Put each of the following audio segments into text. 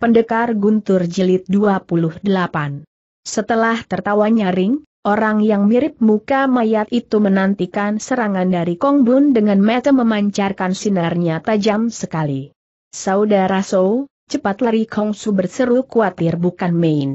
Pendekar Guntur Jilid 28 Setelah tertawa nyaring, orang yang mirip muka mayat itu menantikan serangan dari Kong Bun dengan mata memancarkan sinarnya tajam sekali. Saudara So, cepat lari Kong Su berseru khawatir bukan main.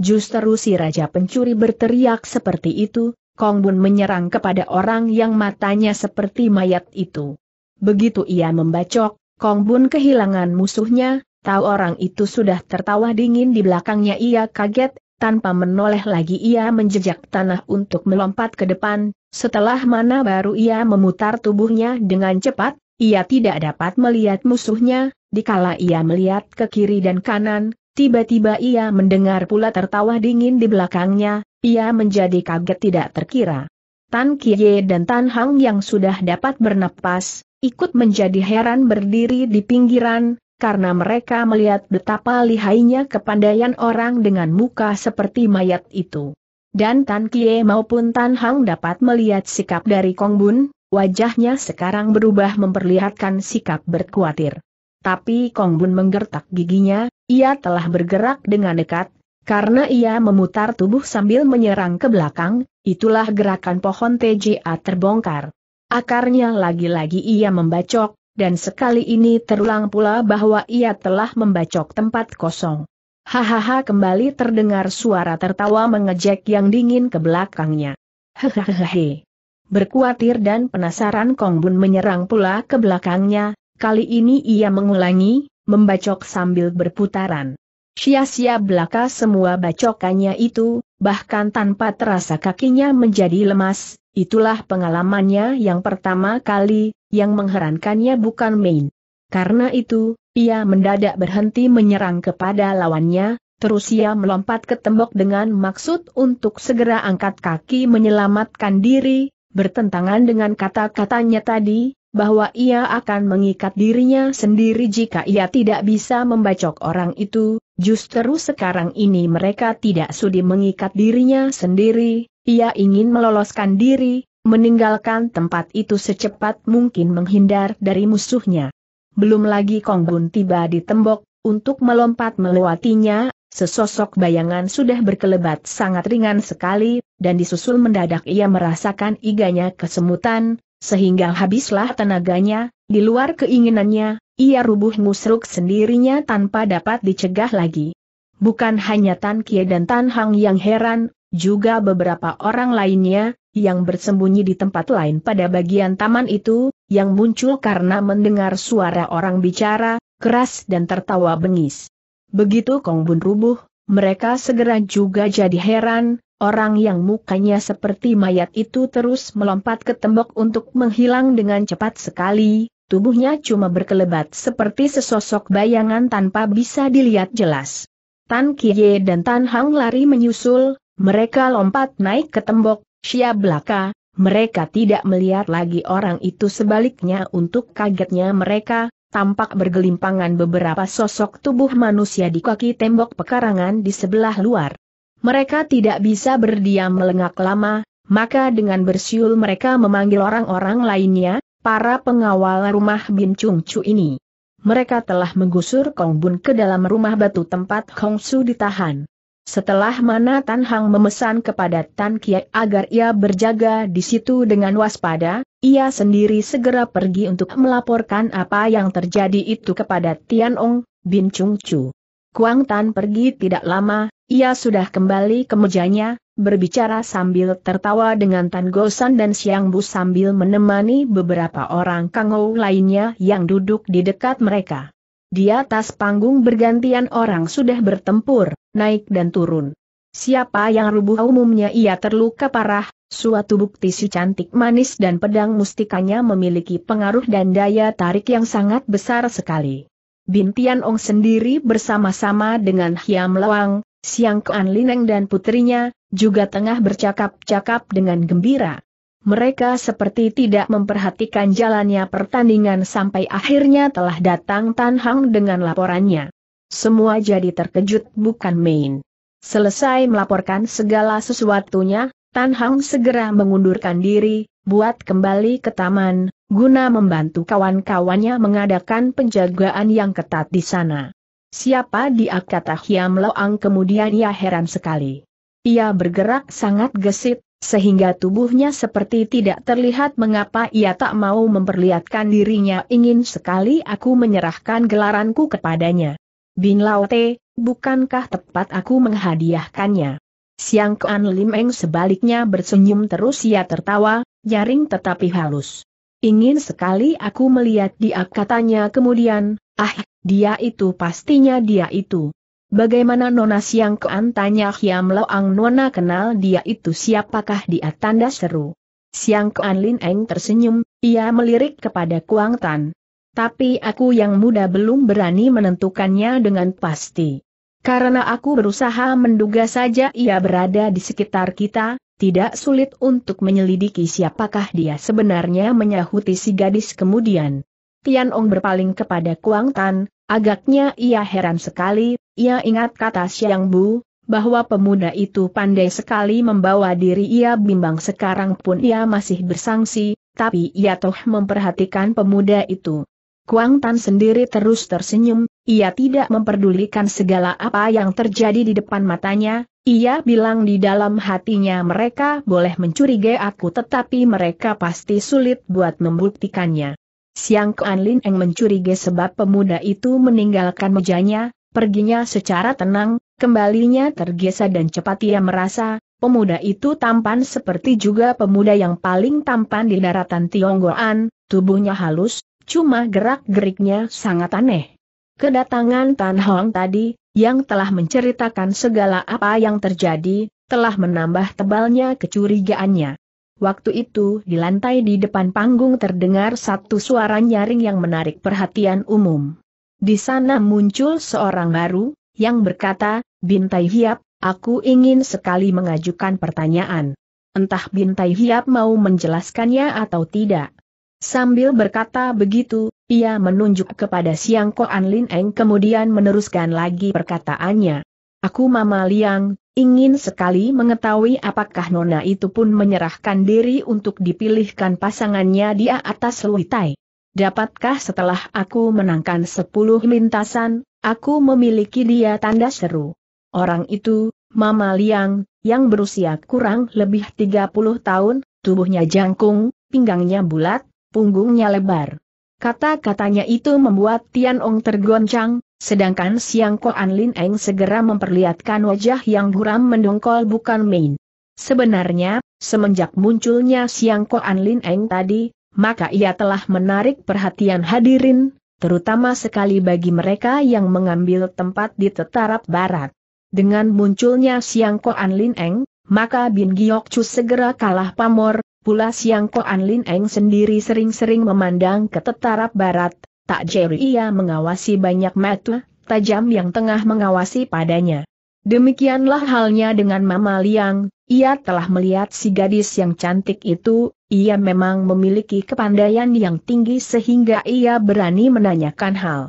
Justru si Raja Pencuri berteriak seperti itu, Kong Bun menyerang kepada orang yang matanya seperti mayat itu. Begitu ia membacok, Kong Bun kehilangan musuhnya, Tahu orang itu sudah tertawa dingin di belakangnya ia kaget, tanpa menoleh lagi ia menjejak tanah untuk melompat ke depan, setelah mana baru ia memutar tubuhnya dengan cepat, ia tidak dapat melihat musuhnya, dikala ia melihat ke kiri dan kanan, tiba-tiba ia mendengar pula tertawa dingin di belakangnya, ia menjadi kaget tidak terkira. Tan Kie dan Tan Hang yang sudah dapat bernapas, ikut menjadi heran berdiri di pinggiran, karena mereka melihat betapa lihainya kepandaian orang dengan muka seperti mayat itu. Dan Tan Kie maupun Tan Hang dapat melihat sikap dari Kong Bun, wajahnya sekarang berubah memperlihatkan sikap berkuatir. Tapi Kong Bun menggertak giginya, ia telah bergerak dengan dekat, karena ia memutar tubuh sambil menyerang ke belakang, itulah gerakan pohon TJA terbongkar. Akarnya lagi-lagi ia membacok, dan sekali ini terulang pula bahwa ia telah membacok tempat kosong. Hahaha kembali terdengar suara tertawa mengejek yang dingin ke belakangnya. Hehehe. Berkuatir dan penasaran Kong Bun menyerang pula ke belakangnya, kali ini ia mengulangi, membacok sambil berputaran. Sia-sia belaka semua bacokannya itu, bahkan tanpa terasa kakinya menjadi lemas, itulah pengalamannya yang pertama kali, yang mengherankannya bukan main. Karena itu, ia mendadak berhenti menyerang kepada lawannya, terus ia melompat ke tembok dengan maksud untuk segera angkat kaki menyelamatkan diri, bertentangan dengan kata-katanya tadi, bahwa ia akan mengikat dirinya sendiri jika ia tidak bisa membacok orang itu, justru sekarang ini mereka tidak sudi mengikat dirinya sendiri, ia ingin meloloskan diri, meninggalkan tempat itu secepat mungkin menghindar dari musuhnya. Belum lagi Kong Bun tiba di tembok, untuk melompat melewatinya, sesosok bayangan sudah berkelebat sangat ringan sekali, dan disusul mendadak ia merasakan iganya kesemutan, sehingga habislah tenaganya, di luar keinginannya, ia rubuh musruk sendirinya tanpa dapat dicegah lagi. Bukan hanya Tan Kie dan Tan Hang yang heran, juga beberapa orang lainnya, yang bersembunyi di tempat lain pada bagian taman itu, yang muncul karena mendengar suara orang bicara, keras dan tertawa bengis. Begitu Kong Bun rubuh, mereka segera juga jadi heran, orang yang mukanya seperti mayat itu terus melompat ke tembok untuk menghilang dengan cepat sekali, tubuhnya cuma berkelebat seperti sesosok bayangan tanpa bisa dilihat jelas. Tan Kie dan Tan Hang lari menyusul, mereka lompat naik ke tembok, belaka, mereka tidak melihat lagi orang itu sebaliknya untuk kagetnya mereka, tampak bergelimpangan beberapa sosok tubuh manusia di kaki tembok pekarangan di sebelah luar. Mereka tidak bisa berdiam melengak lama, maka dengan bersiul mereka memanggil orang-orang lainnya, para pengawal rumah Bin Chung Chu ini. Mereka telah menggusur Kong Bun ke dalam rumah batu tempat Hong Su ditahan. Setelah mana Tan Hang memesan kepada Tan Kiek agar ia berjaga di situ dengan waspada, ia sendiri segera pergi untuk melaporkan apa yang terjadi itu kepada Tian Ong, Bin Chung Chu. Kuang Tan pergi tidak lama, ia sudah kembali ke mejanya, berbicara sambil tertawa dengan Tan Gosan dan Siang Bu sambil menemani beberapa orang kangou lainnya yang duduk di dekat mereka. Di atas panggung bergantian orang sudah bertempur, naik dan turun. Siapa yang rubuh umumnya ia terluka parah, suatu bukti si cantik manis dan pedang mustikanya memiliki pengaruh dan daya tarik yang sangat besar sekali. Bintian Ong sendiri bersama-sama dengan Hiam Lawang, Siang Kuan Lineng dan putrinya, juga tengah bercakap-cakap dengan gembira mereka seperti tidak memperhatikan jalannya pertandingan sampai akhirnya telah datang Tan Hang dengan laporannya. Semua jadi terkejut bukan main. Selesai melaporkan segala sesuatunya, Tan Hang segera mengundurkan diri, buat kembali ke taman, guna membantu kawan-kawannya mengadakan penjagaan yang ketat di sana. Siapa dia kata Hiam Loang kemudian ia ya heran sekali. Ia bergerak sangat gesit, sehingga tubuhnya seperti tidak terlihat mengapa ia tak mau memperlihatkan dirinya ingin sekali aku menyerahkan gelaranku kepadanya. Bin Laote, bukankah tepat aku menghadiahkannya? Siang Kuan Lim Eng sebaliknya bersenyum terus ia tertawa, jaring tetapi halus. Ingin sekali aku melihat dia katanya kemudian, ah, dia itu pastinya dia itu. Bagaimana Nona Siang Kean tanya Hiam Loang Nona kenal dia itu siapakah dia tanda seru. Siang Kean Lin Eng tersenyum, ia melirik kepada Kuang Tan. Tapi aku yang muda belum berani menentukannya dengan pasti. Karena aku berusaha menduga saja ia berada di sekitar kita, tidak sulit untuk menyelidiki siapakah dia sebenarnya menyahuti si gadis kemudian. Tian Ong berpaling kepada Kuang Tan, agaknya ia heran sekali ia ingat kata siang Bu, bahwa pemuda itu pandai sekali membawa diri ia bimbang sekarang pun ia masih bersangsi, tapi ia toh memperhatikan pemuda itu. Kuang Tan sendiri terus tersenyum, ia tidak memperdulikan segala apa yang terjadi di depan matanya, ia bilang di dalam hatinya mereka boleh mencurigai aku tetapi mereka pasti sulit buat membuktikannya. Siang Kuan Lin Eng mencurigai sebab pemuda itu meninggalkan mejanya, Perginya secara tenang, kembalinya tergesa dan cepat ia merasa, pemuda itu tampan seperti juga pemuda yang paling tampan di daratan Tionggoan, tubuhnya halus, cuma gerak-geriknya sangat aneh. Kedatangan Tan Hong tadi, yang telah menceritakan segala apa yang terjadi, telah menambah tebalnya kecurigaannya. Waktu itu di lantai di depan panggung terdengar satu suara nyaring yang menarik perhatian umum. Di sana muncul seorang baru, yang berkata, Bintai Hiap, aku ingin sekali mengajukan pertanyaan. Entah Bintai Hiap mau menjelaskannya atau tidak. Sambil berkata begitu, ia menunjuk kepada Siang Koan Lin Eng kemudian meneruskan lagi perkataannya. Aku Mama Liang, ingin sekali mengetahui apakah Nona itu pun menyerahkan diri untuk dipilihkan pasangannya di atas Luitai. Dapatkah setelah aku menangkan sepuluh lintasan, aku memiliki dia tanda seru. Orang itu, Mama Liang, yang berusia kurang lebih 30 tahun, tubuhnya jangkung, pinggangnya bulat, punggungnya lebar. Kata-katanya itu membuat Tian Ong tergoncang, sedangkan Siang Koan Lin Eng segera memperlihatkan wajah yang buram mendongkol bukan main. Sebenarnya, semenjak munculnya Siang Koan Lin Eng tadi, maka ia telah menarik perhatian hadirin, terutama sekali bagi mereka yang mengambil tempat di tetarap barat. Dengan munculnya Siang Koan Lin Eng, maka Bin Giok Chu segera kalah pamor, pula Siang Koan Lin Eng sendiri sering-sering memandang ke tetarap barat, tak jeri ia mengawasi banyak mata tajam yang tengah mengawasi padanya. Demikianlah halnya dengan Mama Liang, ia telah melihat si gadis yang cantik itu, ia memang memiliki kepandaian yang tinggi sehingga ia berani menanyakan hal.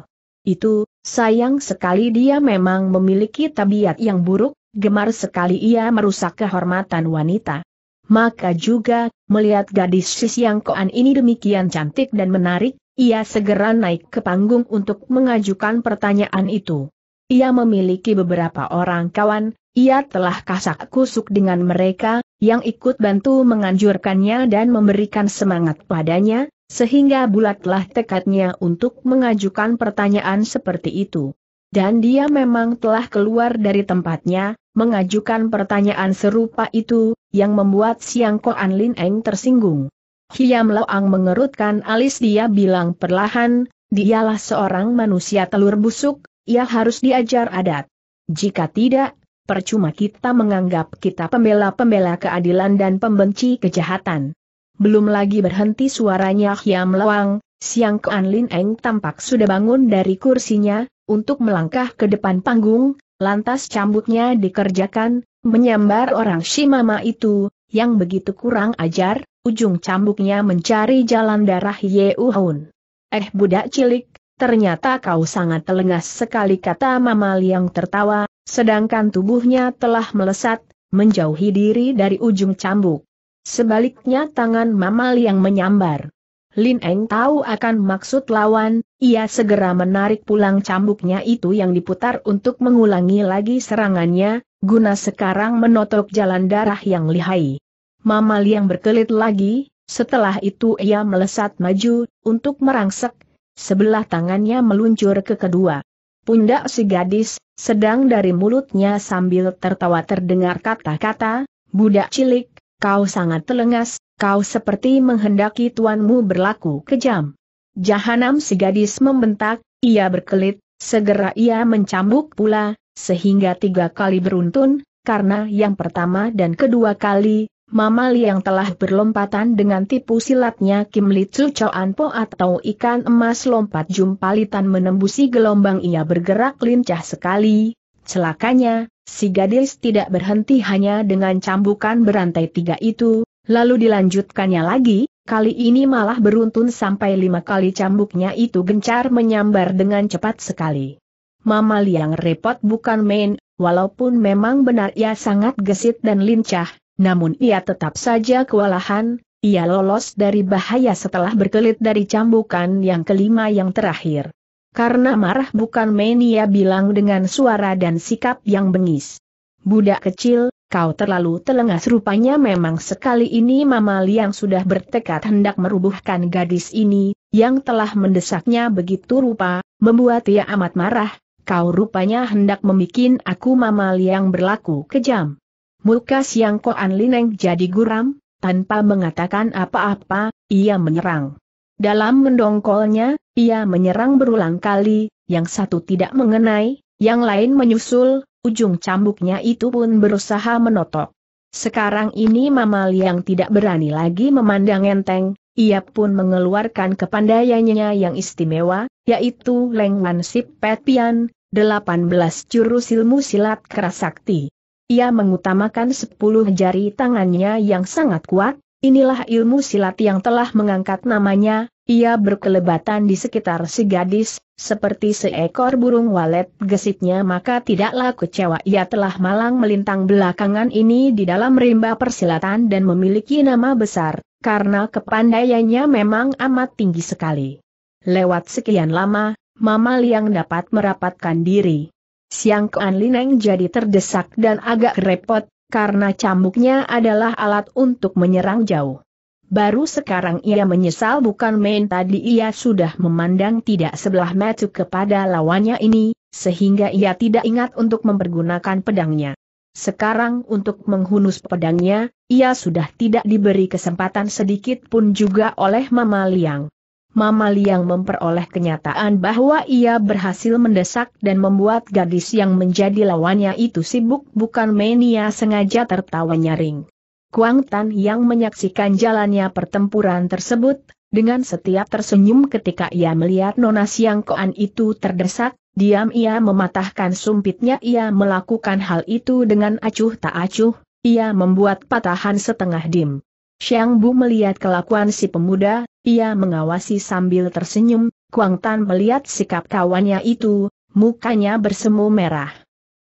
Itu, sayang sekali dia memang memiliki tabiat yang buruk, gemar sekali ia merusak kehormatan wanita. Maka juga, melihat gadis yang koan ini demikian cantik dan menarik, ia segera naik ke panggung untuk mengajukan pertanyaan itu. Ia memiliki beberapa orang kawan, ia telah kasak kusuk dengan mereka, yang ikut bantu menganjurkannya dan memberikan semangat padanya, sehingga bulatlah tekadnya untuk mengajukan pertanyaan seperti itu. Dan dia memang telah keluar dari tempatnya, mengajukan pertanyaan serupa itu, yang membuat Siang Koan Lin Eng tersinggung. Hiam Loang mengerutkan alis dia bilang perlahan, dialah seorang manusia telur busuk, ia harus diajar adat. Jika tidak, percuma kita menganggap kita pembela-pembela keadilan dan pembenci kejahatan. Belum lagi berhenti suaranya Hiam Lawang, Siang Kuan Lin Eng tampak sudah bangun dari kursinya, untuk melangkah ke depan panggung, lantas cambuknya dikerjakan, menyambar orang Shimama itu, yang begitu kurang ajar, ujung cambuknya mencari jalan darah Ye Uhun. Eh budak cilik, ternyata kau sangat telengas sekali kata Mama Liang tertawa, Sedangkan tubuhnya telah melesat, menjauhi diri dari ujung cambuk. Sebaliknya tangan mamal yang menyambar. Lin Eng tahu akan maksud lawan, ia segera menarik pulang cambuknya itu yang diputar untuk mengulangi lagi serangannya, guna sekarang menotok jalan darah yang lihai. Mamal yang berkelit lagi, setelah itu ia melesat maju, untuk merangsek, sebelah tangannya meluncur ke kedua pundak si gadis, sedang dari mulutnya sambil tertawa terdengar kata-kata, budak cilik, kau sangat telengas, kau seperti menghendaki tuanmu berlaku kejam. Jahanam si gadis membentak, ia berkelit, segera ia mencambuk pula, sehingga tiga kali beruntun, karena yang pertama dan kedua kali, Mama yang telah berlompatan dengan tipu silatnya Kim Li Tzu Choan Po atau ikan emas lompat jumpalitan menembusi gelombang ia bergerak lincah sekali. Celakanya, si gadis tidak berhenti hanya dengan cambukan berantai tiga itu, lalu dilanjutkannya lagi, kali ini malah beruntun sampai lima kali cambuknya itu gencar menyambar dengan cepat sekali. Mama yang repot bukan main, walaupun memang benar ia sangat gesit dan lincah, namun ia tetap saja kewalahan, ia lolos dari bahaya setelah berkelit dari cambukan yang kelima yang terakhir. Karena marah bukan main ia bilang dengan suara dan sikap yang bengis. Budak kecil, kau terlalu telengas rupanya memang sekali ini Mama Liang sudah bertekad hendak merubuhkan gadis ini, yang telah mendesaknya begitu rupa, membuat ia amat marah, kau rupanya hendak membuat aku Mama Liang berlaku kejam. Muka Siang Koan Lineng jadi guram, tanpa mengatakan apa-apa, ia menyerang. Dalam mendongkolnya, ia menyerang berulang kali, yang satu tidak mengenai, yang lain menyusul, ujung cambuknya itu pun berusaha menotok. Sekarang ini Mama yang tidak berani lagi memandang enteng, ia pun mengeluarkan kepandaiannya yang istimewa, yaitu Lengman Sip Pian, 18 jurus ilmu silat kerasakti. Ia mengutamakan sepuluh jari tangannya yang sangat kuat, inilah ilmu silat yang telah mengangkat namanya, ia berkelebatan di sekitar si gadis, seperti seekor burung walet gesitnya maka tidaklah kecewa ia telah malang melintang belakangan ini di dalam rimba persilatan dan memiliki nama besar, karena kepandaiannya memang amat tinggi sekali. Lewat sekian lama, Mama Liang dapat merapatkan diri. Siang Kuan Lineng jadi terdesak dan agak repot, karena cambuknya adalah alat untuk menyerang jauh. Baru sekarang ia menyesal bukan main tadi ia sudah memandang tidak sebelah mata kepada lawannya ini, sehingga ia tidak ingat untuk mempergunakan pedangnya. Sekarang untuk menghunus pedangnya, ia sudah tidak diberi kesempatan sedikit pun juga oleh Mama Liang. Mama Liang memperoleh kenyataan bahwa ia berhasil mendesak dan membuat gadis yang menjadi lawannya itu sibuk bukan mania sengaja tertawa nyaring. Kuang Tan yang menyaksikan jalannya pertempuran tersebut, dengan setiap tersenyum ketika ia melihat Nona Siang Koan itu terdesak, diam ia mematahkan sumpitnya ia melakukan hal itu dengan acuh tak acuh, ia membuat patahan setengah dim. Xiang Bu melihat kelakuan si pemuda, ia mengawasi sambil tersenyum, Kuang Tan melihat sikap kawannya itu, mukanya bersemu merah.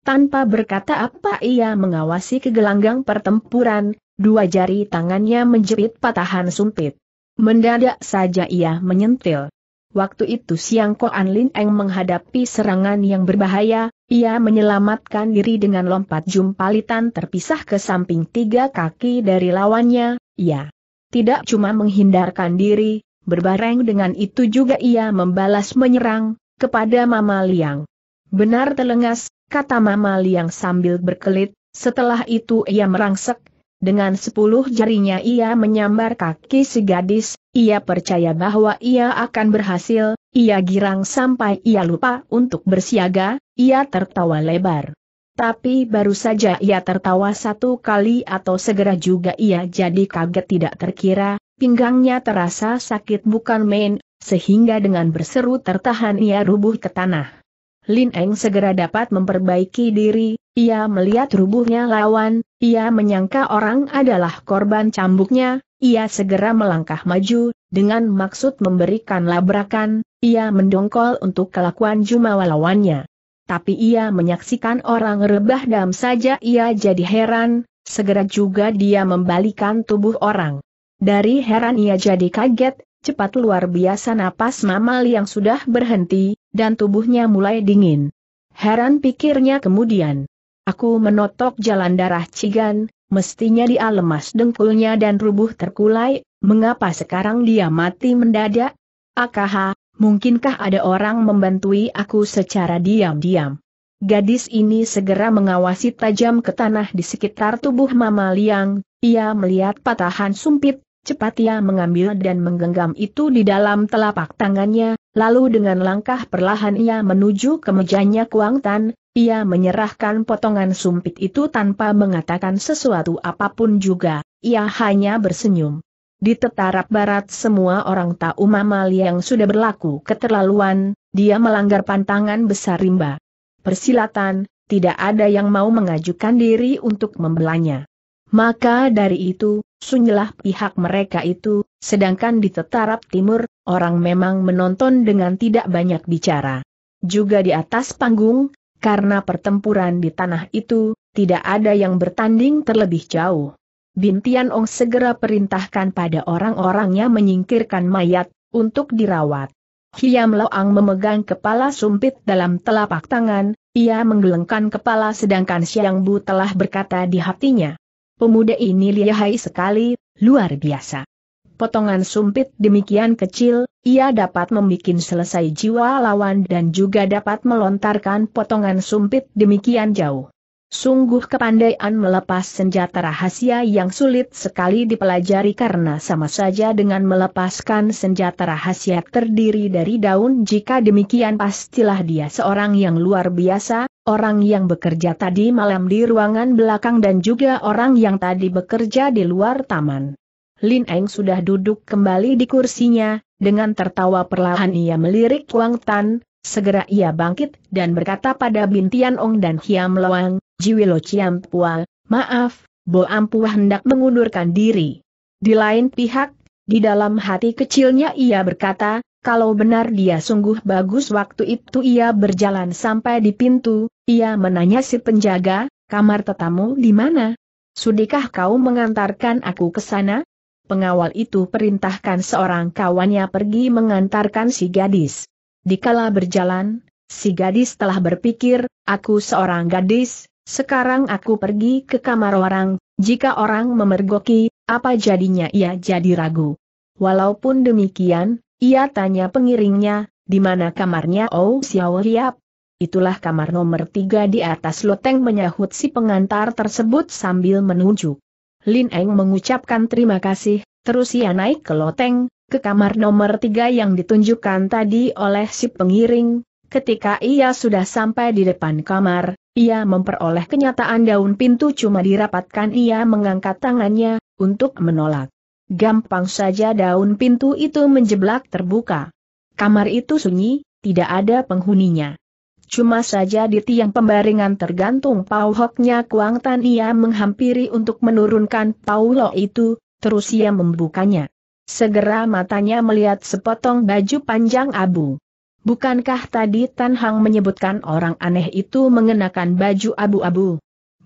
Tanpa berkata apa ia mengawasi kegelanggang pertempuran, dua jari tangannya menjepit patahan sumpit. Mendadak saja ia menyentil. Waktu itu siang Koan Lin Eng menghadapi serangan yang berbahaya, ia menyelamatkan diri dengan lompat jumpalitan terpisah ke samping tiga kaki dari lawannya, ia ya. Tidak cuma menghindarkan diri, berbareng dengan itu juga ia membalas menyerang, kepada Mama Liang. Benar telengas, kata Mama Liang sambil berkelit, setelah itu ia merangsek, dengan sepuluh jarinya ia menyambar kaki si gadis, ia percaya bahwa ia akan berhasil, ia girang sampai ia lupa untuk bersiaga, ia tertawa lebar. Tapi baru saja ia tertawa satu kali atau segera juga ia jadi kaget tidak terkira, pinggangnya terasa sakit bukan main, sehingga dengan berseru tertahan ia rubuh ke tanah. Lin Eng segera dapat memperbaiki diri, ia melihat rubuhnya lawan, ia menyangka orang adalah korban cambuknya, ia segera melangkah maju, dengan maksud memberikan labrakan, ia mendongkol untuk kelakuan jumawa lawannya tapi ia menyaksikan orang rebah dam saja ia jadi heran, segera juga dia membalikan tubuh orang. Dari heran ia jadi kaget, cepat luar biasa napas mamal yang sudah berhenti, dan tubuhnya mulai dingin. Heran pikirnya kemudian. Aku menotok jalan darah cigan, mestinya dia lemas dengkulnya dan rubuh terkulai, mengapa sekarang dia mati mendadak? Akaha, Mungkinkah ada orang membantui aku secara diam-diam? Gadis ini segera mengawasi tajam ke tanah di sekitar tubuh Mama Liang, ia melihat patahan sumpit, cepat ia mengambil dan menggenggam itu di dalam telapak tangannya, lalu dengan langkah perlahan ia menuju ke mejanya Kuang Tan, ia menyerahkan potongan sumpit itu tanpa mengatakan sesuatu apapun juga, ia hanya bersenyum. Di tetarap barat semua orang tahu Mama yang sudah berlaku keterlaluan, dia melanggar pantangan besar rimba. Persilatan, tidak ada yang mau mengajukan diri untuk membelanya. Maka dari itu, sunyilah pihak mereka itu, sedangkan di tetarap timur, orang memang menonton dengan tidak banyak bicara. Juga di atas panggung, karena pertempuran di tanah itu, tidak ada yang bertanding terlebih jauh. Bintian ong segera perintahkan pada orang-orangnya menyingkirkan mayat, untuk dirawat. Hiam Loang memegang kepala sumpit dalam telapak tangan, ia menggelengkan kepala sedangkan Siang Bu telah berkata di hatinya. Pemuda ini lihai sekali, luar biasa. Potongan sumpit demikian kecil, ia dapat membuat selesai jiwa lawan dan juga dapat melontarkan potongan sumpit demikian jauh. Sungguh kepandaian melepas senjata rahasia yang sulit sekali dipelajari karena sama saja dengan melepaskan senjata rahasia terdiri dari daun jika demikian pastilah dia seorang yang luar biasa, orang yang bekerja tadi malam di ruangan belakang dan juga orang yang tadi bekerja di luar taman. Lin Eng sudah duduk kembali di kursinya, dengan tertawa perlahan ia melirik Wang Tan, Segera ia bangkit dan berkata pada Bintian Ong dan Hiam Loang, Jiwilo Chiam Pua, maaf, Bo Ampu hendak mengundurkan diri. Di lain pihak, di dalam hati kecilnya ia berkata, kalau benar dia sungguh bagus waktu itu ia berjalan sampai di pintu, ia menanya si penjaga, kamar tetamu di mana? Sudikah kau mengantarkan aku ke sana? Pengawal itu perintahkan seorang kawannya pergi mengantarkan si gadis. Dikala berjalan, si gadis telah berpikir, aku seorang gadis, sekarang aku pergi ke kamar orang, jika orang memergoki, apa jadinya ia jadi ragu. Walaupun demikian, ia tanya pengiringnya, di mana kamarnya Oh Xiao Hiap? Itulah kamar nomor tiga di atas loteng menyahut si pengantar tersebut sambil menuju. Lin Eng mengucapkan terima kasih, terus ia naik ke loteng, ke kamar nomor tiga yang ditunjukkan tadi oleh si pengiring. Ketika ia sudah sampai di depan kamar, ia memperoleh kenyataan daun pintu cuma dirapatkan ia mengangkat tangannya, untuk menolak. Gampang saja daun pintu itu menjeblak terbuka. Kamar itu sunyi, tidak ada penghuninya. Cuma saja di tiang pembaringan tergantung pauhoknya Kuang Tan ia menghampiri untuk menurunkan paulo itu, terus ia membukanya. Segera matanya melihat sepotong baju panjang abu. Bukankah tadi Tan Hang menyebutkan orang aneh itu mengenakan baju abu-abu?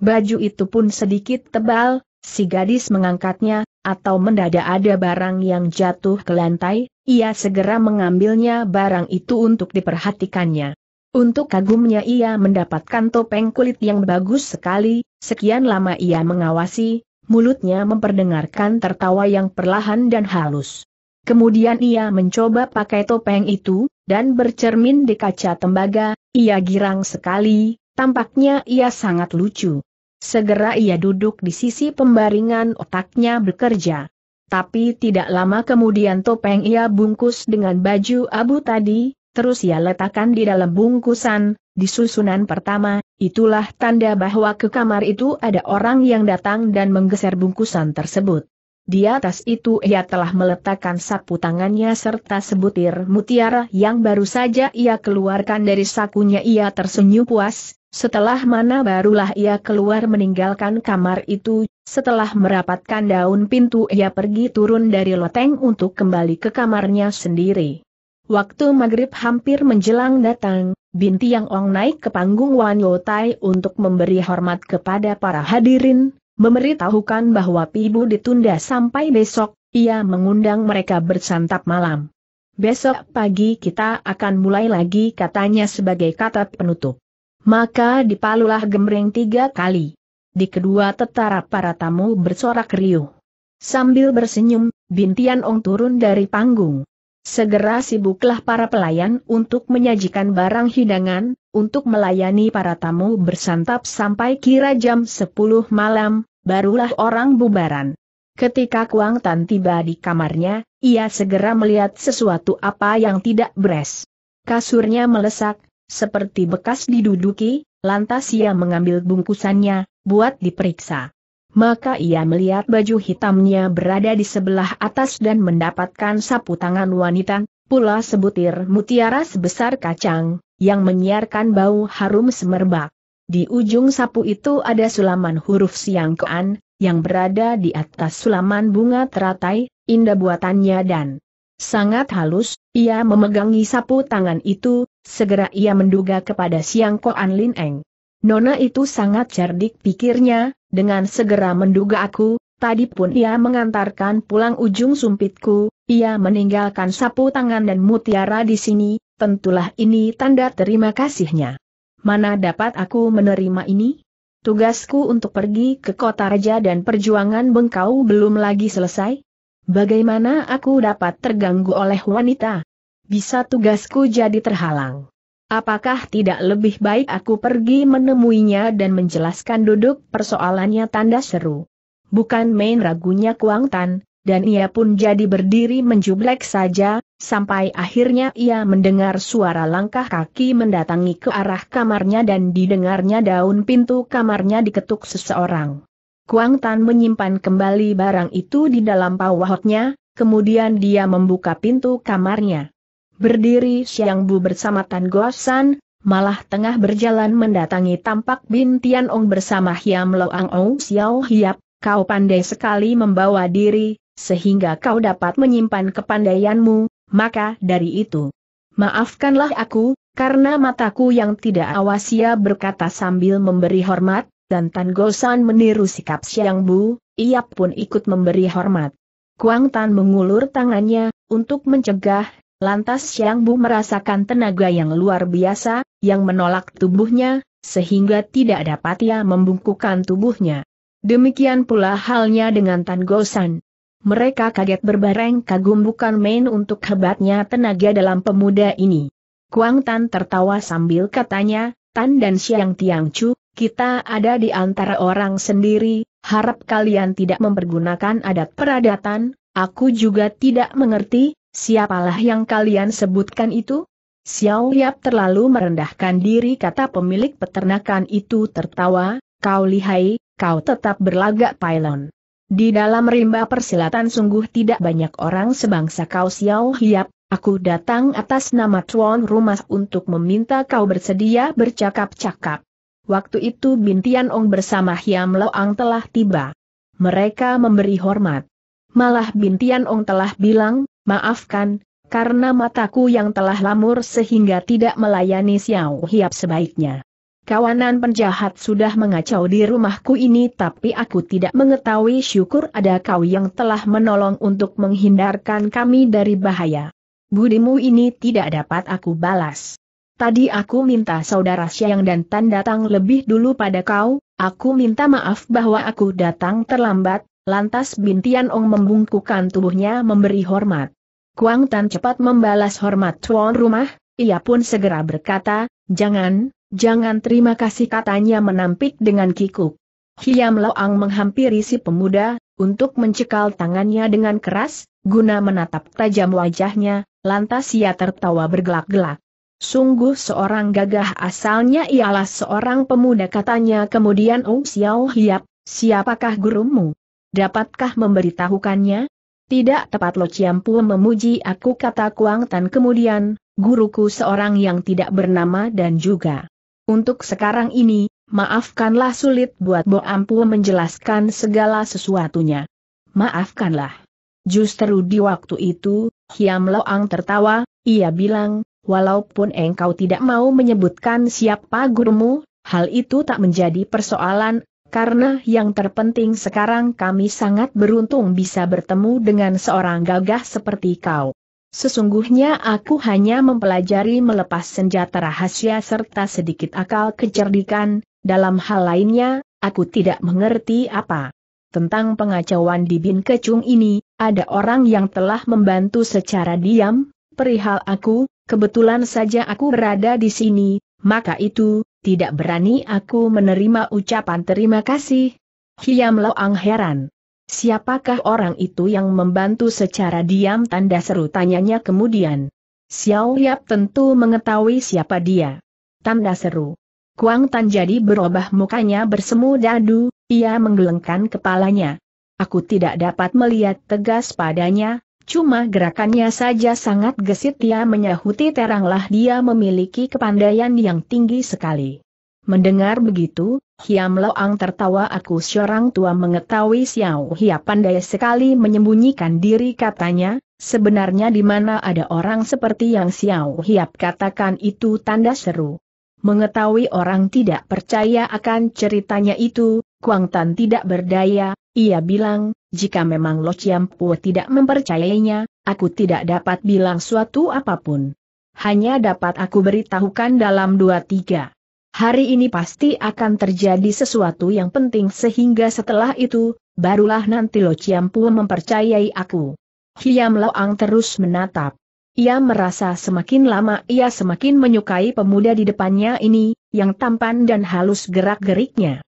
Baju itu pun sedikit tebal, si gadis mengangkatnya, atau mendadak ada barang yang jatuh ke lantai, ia segera mengambilnya barang itu untuk diperhatikannya. Untuk kagumnya ia mendapatkan topeng kulit yang bagus sekali, sekian lama ia mengawasi, mulutnya memperdengarkan tertawa yang perlahan dan halus. Kemudian ia mencoba pakai topeng itu, dan bercermin di kaca tembaga, ia girang sekali, tampaknya ia sangat lucu. Segera ia duduk di sisi pembaringan otaknya bekerja. Tapi tidak lama kemudian topeng ia bungkus dengan baju abu tadi, terus ia letakkan di dalam bungkusan, di susunan pertama, itulah tanda bahwa ke kamar itu ada orang yang datang dan menggeser bungkusan tersebut. Di atas itu ia telah meletakkan sapu tangannya serta sebutir mutiara yang baru saja ia keluarkan dari sakunya ia tersenyum puas, setelah mana barulah ia keluar meninggalkan kamar itu, setelah merapatkan daun pintu ia pergi turun dari loteng untuk kembali ke kamarnya sendiri. Waktu maghrib hampir menjelang datang, Binti Yang Ong naik ke panggung Wan Yotai untuk memberi hormat kepada para hadirin, memberitahukan bahwa Pibu ditunda sampai besok, ia mengundang mereka bersantap malam. Besok pagi kita akan mulai lagi katanya sebagai kata penutup. Maka dipalulah gemreng tiga kali. Di kedua tetara para tamu bersorak riuh. Sambil bersenyum, Bintian Ong turun dari panggung. Segera sibuklah para pelayan untuk menyajikan barang hidangan, untuk melayani para tamu bersantap sampai kira jam 10 malam, barulah orang bubaran. Ketika Kuang Tan tiba di kamarnya, ia segera melihat sesuatu apa yang tidak beres. Kasurnya melesak, seperti bekas diduduki, lantas ia mengambil bungkusannya, buat diperiksa maka ia melihat baju hitamnya berada di sebelah atas dan mendapatkan sapu tangan wanita, pula sebutir mutiara sebesar kacang, yang menyiarkan bau harum semerbak. Di ujung sapu itu ada sulaman huruf siangkoan, yang berada di atas sulaman bunga teratai, indah buatannya dan sangat halus, ia memegangi sapu tangan itu, segera ia menduga kepada Siang Koan Lin Eng. Nona itu sangat cerdik pikirnya, dengan segera menduga aku, tadi pun ia mengantarkan pulang ujung sumpitku, ia meninggalkan sapu tangan dan mutiara di sini, tentulah ini tanda terima kasihnya. Mana dapat aku menerima ini? Tugasku untuk pergi ke kota raja dan perjuangan bengkau belum lagi selesai? Bagaimana aku dapat terganggu oleh wanita? Bisa tugasku jadi terhalang. Apakah tidak lebih baik aku pergi menemuinya dan menjelaskan duduk persoalannya tanda seru? Bukan main ragunya Kuang Tan, dan ia pun jadi berdiri menjublek saja, sampai akhirnya ia mendengar suara langkah kaki mendatangi ke arah kamarnya dan didengarnya daun pintu kamarnya diketuk seseorang. Kuang Tan menyimpan kembali barang itu di dalam pawahotnya, kemudian dia membuka pintu kamarnya. Berdiri Siang Bu bersama Tan Gosan, malah tengah berjalan mendatangi tampak Bin Tian Ong bersama Hiam Lo Ang Ou Xiao Hiap, kau pandai sekali membawa diri, sehingga kau dapat menyimpan kepandaianmu, maka dari itu. Maafkanlah aku, karena mataku yang tidak awas ia berkata sambil memberi hormat, dan Tan Gosan meniru sikap Siang Bu, ia pun ikut memberi hormat. Kuang Tan mengulur tangannya, untuk mencegah Lantas Xiang Bu merasakan tenaga yang luar biasa, yang menolak tubuhnya, sehingga tidak dapat ia membungkukan tubuhnya. Demikian pula halnya dengan Tan Gosan. Mereka kaget berbareng kagum bukan main untuk hebatnya tenaga dalam pemuda ini. Kuang Tan tertawa sambil katanya, Tan dan Xiang Tiang Chu, kita ada di antara orang sendiri, harap kalian tidak mempergunakan adat peradatan, aku juga tidak mengerti, Siapalah yang kalian sebutkan itu? Xiao Yap terlalu merendahkan diri kata pemilik peternakan itu tertawa, kau lihai, kau tetap berlagak pailon. Di dalam rimba persilatan sungguh tidak banyak orang sebangsa kau Xiao Yap, aku datang atas nama tuan rumah untuk meminta kau bersedia bercakap-cakap. Waktu itu Bintian Ong bersama Hiam Loang telah tiba. Mereka memberi hormat. Malah Bintian Ong telah bilang, Maafkan, karena mataku yang telah lamur sehingga tidak melayani Xiao Hiap sebaiknya. Kawanan penjahat sudah mengacau di rumahku ini tapi aku tidak mengetahui syukur ada kau yang telah menolong untuk menghindarkan kami dari bahaya. Budimu ini tidak dapat aku balas. Tadi aku minta saudara Siang dan Tan datang lebih dulu pada kau, aku minta maaf bahwa aku datang terlambat, Lantas Bin ong membungkukan tubuhnya memberi hormat. Kuang Tan cepat membalas hormat tuan rumah, ia pun segera berkata, jangan, jangan terima kasih katanya menampik dengan kikuk. Hiam Loang menghampiri si pemuda, untuk mencekal tangannya dengan keras, guna menatap tajam wajahnya, lantas ia tertawa bergelak-gelak. Sungguh seorang gagah asalnya ialah seorang pemuda katanya kemudian Ong Xiao Hiap, siapakah gurumu? Dapatkah memberitahukannya? Tidak tepat Lo Ciampu memuji aku kata Kuang Tan kemudian, guruku seorang yang tidak bernama dan juga. Untuk sekarang ini, maafkanlah sulit buat Bo Ampu menjelaskan segala sesuatunya. Maafkanlah. Justru di waktu itu, Hiam Loang tertawa, ia bilang, walaupun engkau tidak mau menyebutkan siapa gurumu, hal itu tak menjadi persoalan, karena yang terpenting sekarang kami sangat beruntung bisa bertemu dengan seorang gagah seperti kau. Sesungguhnya aku hanya mempelajari melepas senjata rahasia serta sedikit akal kecerdikan, dalam hal lainnya, aku tidak mengerti apa. Tentang pengacauan di Bin Kecung ini, ada orang yang telah membantu secara diam, perihal aku, kebetulan saja aku berada di sini, maka itu, tidak berani aku menerima ucapan terima kasih. Hiam Loang heran. Siapakah orang itu yang membantu secara diam tanda seru tanyanya kemudian. Xiao Yap tentu mengetahui siapa dia. Tanda seru. Kuang Tan jadi berubah mukanya bersemu dadu, ia menggelengkan kepalanya. Aku tidak dapat melihat tegas padanya, Cuma gerakannya saja sangat gesit ia menyahuti teranglah dia memiliki kepandaian yang tinggi sekali. Mendengar begitu, Hiam Loang tertawa aku seorang tua mengetahui Xiao Hia pandai sekali menyembunyikan diri katanya, sebenarnya di mana ada orang seperti yang Xiao Hiap katakan itu tanda seru. Mengetahui orang tidak percaya akan ceritanya itu, Kuang Tan tidak berdaya, ia bilang, jika memang Lo Chiampu tidak mempercayainya, aku tidak dapat bilang suatu apapun. Hanya dapat aku beritahukan dalam dua tiga. Hari ini pasti akan terjadi sesuatu yang penting sehingga setelah itu, barulah nanti Lo Chiampu mempercayai aku. Hiam Loang terus menatap. Ia merasa semakin lama ia semakin menyukai pemuda di depannya ini, yang tampan dan halus gerak-geriknya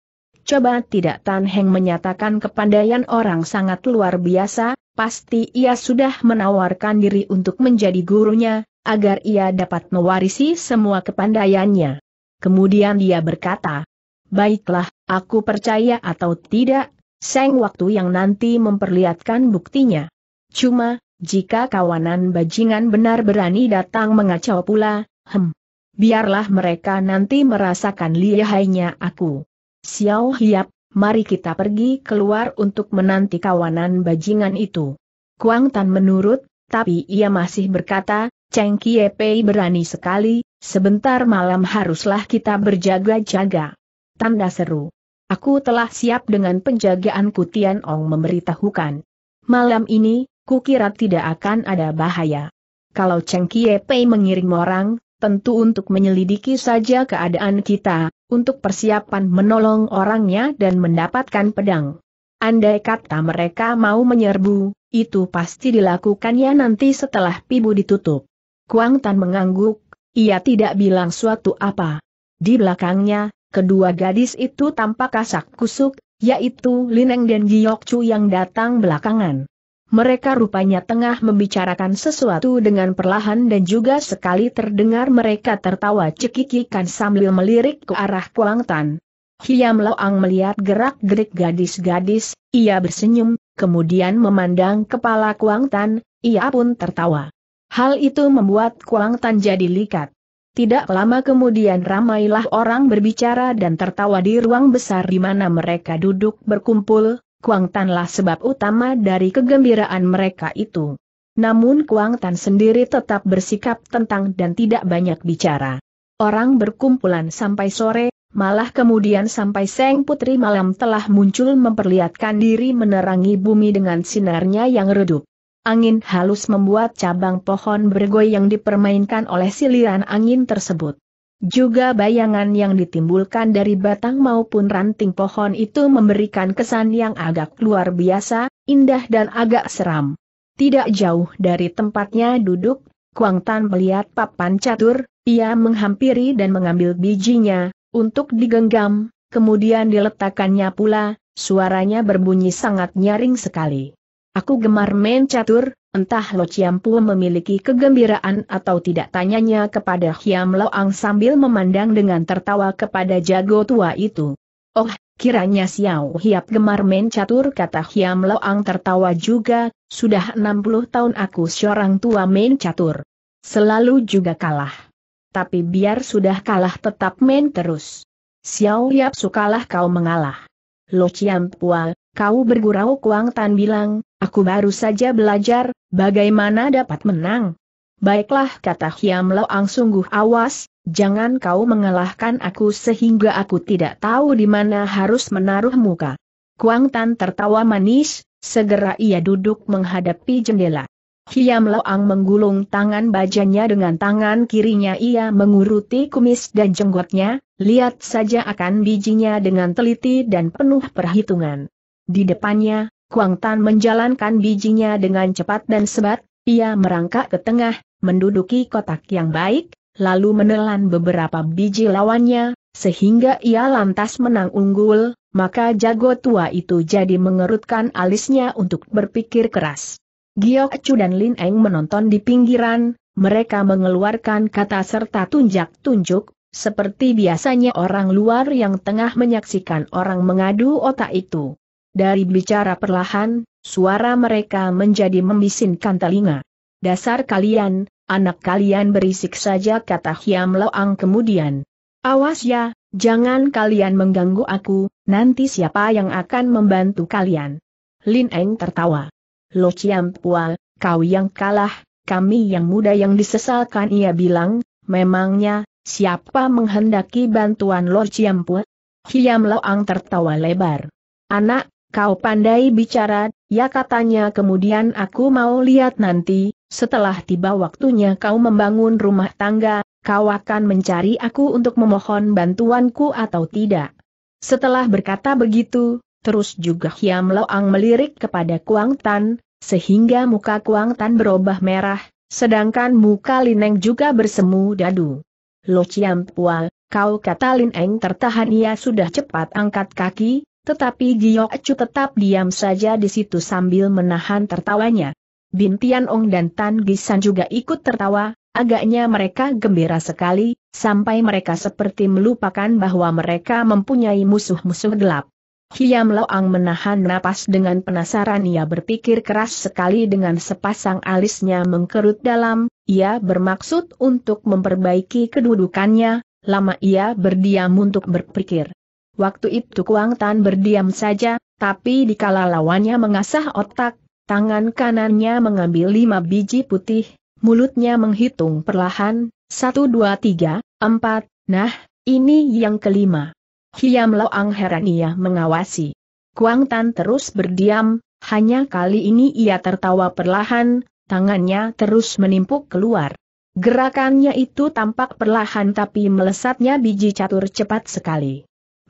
coba tidak Tan Heng menyatakan kepandaian orang sangat luar biasa, pasti ia sudah menawarkan diri untuk menjadi gurunya, agar ia dapat mewarisi semua kepandaiannya. Kemudian dia berkata, Baiklah, aku percaya atau tidak, seng waktu yang nanti memperlihatkan buktinya. Cuma, jika kawanan bajingan benar berani datang mengacau pula, hem. Biarlah mereka nanti merasakan lihainya aku. Xiao Hiap, mari kita pergi keluar untuk menanti kawanan bajingan itu. Kuang Tan menurut, tapi ia masih berkata, Cheng Kie Pei berani sekali, sebentar malam haruslah kita berjaga-jaga. Tanda seru. Aku telah siap dengan penjagaan Kutian. Ong memberitahukan. Malam ini, kukira tidak akan ada bahaya. Kalau Cheng Kie Pei mengirim orang, tentu untuk menyelidiki saja keadaan kita, untuk persiapan menolong orangnya dan mendapatkan pedang. Andai kata mereka mau menyerbu, itu pasti dilakukannya nanti setelah pibu ditutup. Kuang Tan mengangguk, ia tidak bilang suatu apa. Di belakangnya, kedua gadis itu tampak kasak kusuk, yaitu Lineng dan Jiokcu yang datang belakangan mereka rupanya tengah membicarakan sesuatu dengan perlahan dan juga sekali terdengar mereka tertawa cekikikan sambil melirik ke arah Kuang Tan. Hiam Loang melihat gerak-gerik gadis-gadis, ia bersenyum, kemudian memandang kepala Kuang Tan, ia pun tertawa. Hal itu membuat Kuang Tan jadi likat. Tidak lama kemudian ramailah orang berbicara dan tertawa di ruang besar di mana mereka duduk berkumpul, Kuang Tanlah sebab utama dari kegembiraan mereka itu. Namun Kuang Tan sendiri tetap bersikap tentang dan tidak banyak bicara. Orang berkumpulan sampai sore, malah kemudian sampai Seng Putri malam telah muncul memperlihatkan diri menerangi bumi dengan sinarnya yang redup. Angin halus membuat cabang pohon bergoyang dipermainkan oleh siliran angin tersebut. Juga bayangan yang ditimbulkan dari batang maupun ranting pohon itu memberikan kesan yang agak luar biasa, indah dan agak seram. Tidak jauh dari tempatnya duduk, Kuang Tan melihat papan catur, ia menghampiri dan mengambil bijinya, untuk digenggam, kemudian diletakkannya pula, suaranya berbunyi sangat nyaring sekali. Aku gemar main catur, Entah Lo Chiampu memiliki kegembiraan atau tidak tanyanya kepada Hiam Loang sambil memandang dengan tertawa kepada jago tua itu. Oh, kiranya Xiao Hiap gemar main catur kata Hiam Loang tertawa juga, sudah 60 tahun aku seorang tua main catur. Selalu juga kalah. Tapi biar sudah kalah tetap main terus. Xiao Hiap sukalah kau mengalah. Lo Chiam kau bergurau Kuang Tan bilang, Aku baru saja belajar, bagaimana dapat menang? Baiklah kata Hiam Loang sungguh awas, jangan kau mengalahkan aku sehingga aku tidak tahu di mana harus menaruh muka. Kuang Tan tertawa manis, segera ia duduk menghadapi jendela. Hiam Loang menggulung tangan bajanya dengan tangan kirinya ia menguruti kumis dan jenggotnya, lihat saja akan bijinya dengan teliti dan penuh perhitungan. Di depannya, Kuang Tan menjalankan bijinya dengan cepat dan sebat, ia merangkak ke tengah, menduduki kotak yang baik, lalu menelan beberapa biji lawannya, sehingga ia lantas menang unggul, maka jago tua itu jadi mengerutkan alisnya untuk berpikir keras. Giok Chu dan Lin Eng menonton di pinggiran, mereka mengeluarkan kata serta tunjak tunjuk seperti biasanya orang luar yang tengah menyaksikan orang mengadu otak itu. Dari bicara perlahan, suara mereka menjadi membisinkan telinga. Dasar kalian, anak kalian berisik saja kata Hiam Loang kemudian. Awas ya, jangan kalian mengganggu aku, nanti siapa yang akan membantu kalian? Lin Eng tertawa. Lo Chiam Pua, kau yang kalah, kami yang muda yang disesalkan ia bilang, memangnya, siapa menghendaki bantuan Lo Chiam Pua? Hiam Loang tertawa lebar. Anak, Kau pandai bicara, ya katanya kemudian aku mau lihat nanti, setelah tiba waktunya kau membangun rumah tangga, kau akan mencari aku untuk memohon bantuanku atau tidak. Setelah berkata begitu, terus juga Hiam Loang melirik kepada Kuang Tan, sehingga muka Kuang Tan berubah merah, sedangkan muka Lineng juga bersemu dadu. Lo Chiam Pual, kau kata Lineng tertahan ia sudah cepat angkat kaki, tetapi Giok Chu tetap diam saja di situ sambil menahan tertawanya. Bintian Ong dan Tan Gisan juga ikut tertawa, agaknya mereka gembira sekali, sampai mereka seperti melupakan bahwa mereka mempunyai musuh-musuh gelap. Hiam Loang menahan napas dengan penasaran ia berpikir keras sekali dengan sepasang alisnya mengkerut dalam, ia bermaksud untuk memperbaiki kedudukannya, lama ia berdiam untuk berpikir. Waktu itu Kuang Tan berdiam saja, tapi dikala lawannya mengasah otak, tangan kanannya mengambil lima biji putih, mulutnya menghitung perlahan, satu dua tiga, empat, nah, ini yang kelima. Hiam Loang ia mengawasi. Kuang Tan terus berdiam, hanya kali ini ia tertawa perlahan, tangannya terus menimpuk keluar. Gerakannya itu tampak perlahan tapi melesatnya biji catur cepat sekali.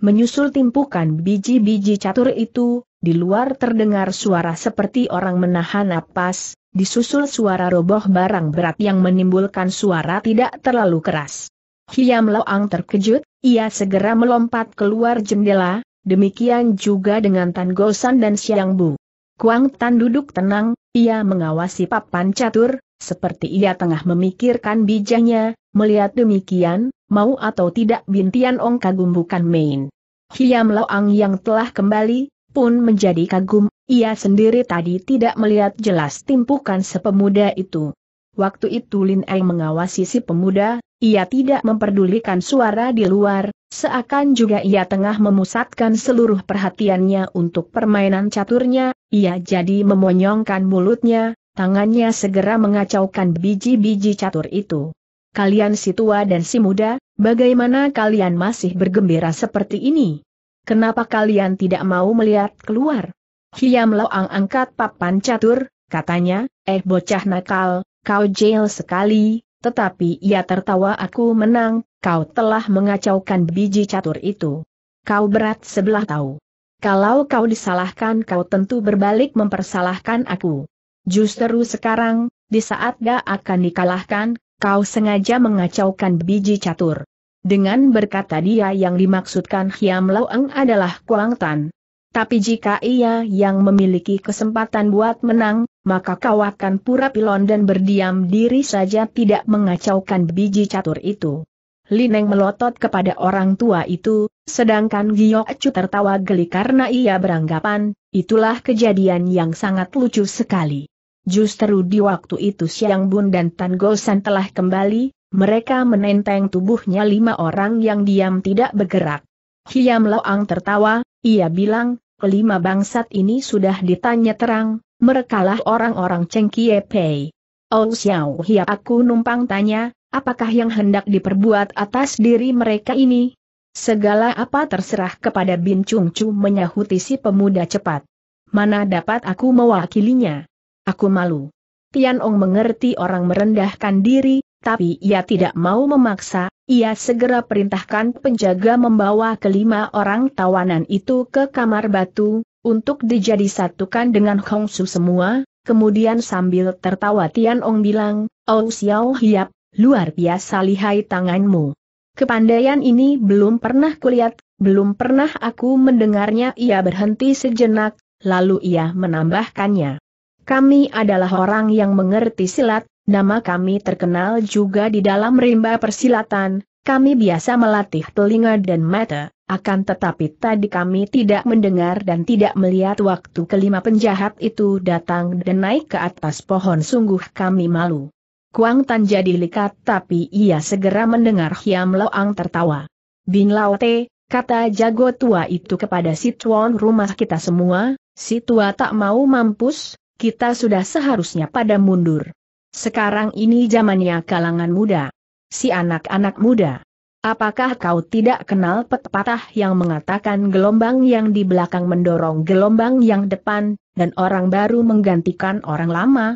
Menyusul timpukan biji-biji catur itu, di luar terdengar suara seperti orang menahan napas, disusul suara roboh barang berat yang menimbulkan suara tidak terlalu keras. Hiam Loang terkejut, ia segera melompat keluar jendela, demikian juga dengan Tan Gosan dan Siang Bu. Kuang Tan duduk tenang, ia mengawasi papan catur, seperti ia tengah memikirkan bijanya, Melihat demikian, mau atau tidak Bintian Ong kagum bukan main. Hiam Loang yang telah kembali, pun menjadi kagum, ia sendiri tadi tidak melihat jelas timpukan sepemuda itu. Waktu itu Lin Ai mengawasi si pemuda, ia tidak memperdulikan suara di luar, seakan juga ia tengah memusatkan seluruh perhatiannya untuk permainan caturnya, ia jadi memonyongkan mulutnya, tangannya segera mengacaukan biji-biji catur itu kalian si tua dan si muda, bagaimana kalian masih bergembira seperti ini? Kenapa kalian tidak mau melihat keluar? Hiam Loang angkat papan catur, katanya, eh bocah nakal, kau jail sekali, tetapi ia tertawa aku menang, kau telah mengacaukan biji catur itu. Kau berat sebelah tahu. Kalau kau disalahkan kau tentu berbalik mempersalahkan aku. Justru sekarang, di saat gak akan dikalahkan, kau sengaja mengacaukan biji catur. Dengan berkata dia yang dimaksudkan Hiam Laueng adalah Kuang Tan. Tapi jika ia yang memiliki kesempatan buat menang, maka kau akan pura pilon dan berdiam diri saja tidak mengacaukan biji catur itu. Lineng melotot kepada orang tua itu, sedangkan Giyok Acu tertawa geli karena ia beranggapan, itulah kejadian yang sangat lucu sekali. Justru di waktu itu Siang Bun dan Tan Gosan telah kembali, mereka menenteng tubuhnya lima orang yang diam tidak bergerak. Hiam Loang tertawa, ia bilang, kelima bangsat ini sudah ditanya terang, merekalah orang-orang Cheng Kie Pei. Oh Xiao Hia aku numpang tanya, apakah yang hendak diperbuat atas diri mereka ini? Segala apa terserah kepada Bin Chung Chu menyahuti si pemuda cepat. Mana dapat aku mewakilinya? Aku malu. Tian Ong mengerti orang merendahkan diri, tapi ia tidak mau memaksa, ia segera perintahkan penjaga membawa kelima orang tawanan itu ke kamar batu, untuk dijadi satukan dengan Hong Su semua, kemudian sambil tertawa Tian Ong bilang, Oh Xiao Hiap, luar biasa lihai tanganmu. Kepandaian ini belum pernah kulihat, belum pernah aku mendengarnya ia berhenti sejenak, lalu ia menambahkannya. Kami adalah orang yang mengerti silat, nama kami terkenal juga di dalam rimba persilatan, kami biasa melatih telinga dan mata, akan tetapi tadi kami tidak mendengar dan tidak melihat waktu kelima penjahat itu datang dan naik ke atas pohon sungguh kami malu. Kuang Tan jadi likat tapi ia segera mendengar Hiam Loang tertawa. Bin Lao Te, kata jago tua itu kepada si tuan rumah kita semua, si tua tak mau mampus, kita sudah seharusnya pada mundur. Sekarang ini zamannya kalangan muda. Si anak-anak muda. Apakah kau tidak kenal pepatah yang mengatakan gelombang yang di belakang mendorong gelombang yang depan, dan orang baru menggantikan orang lama?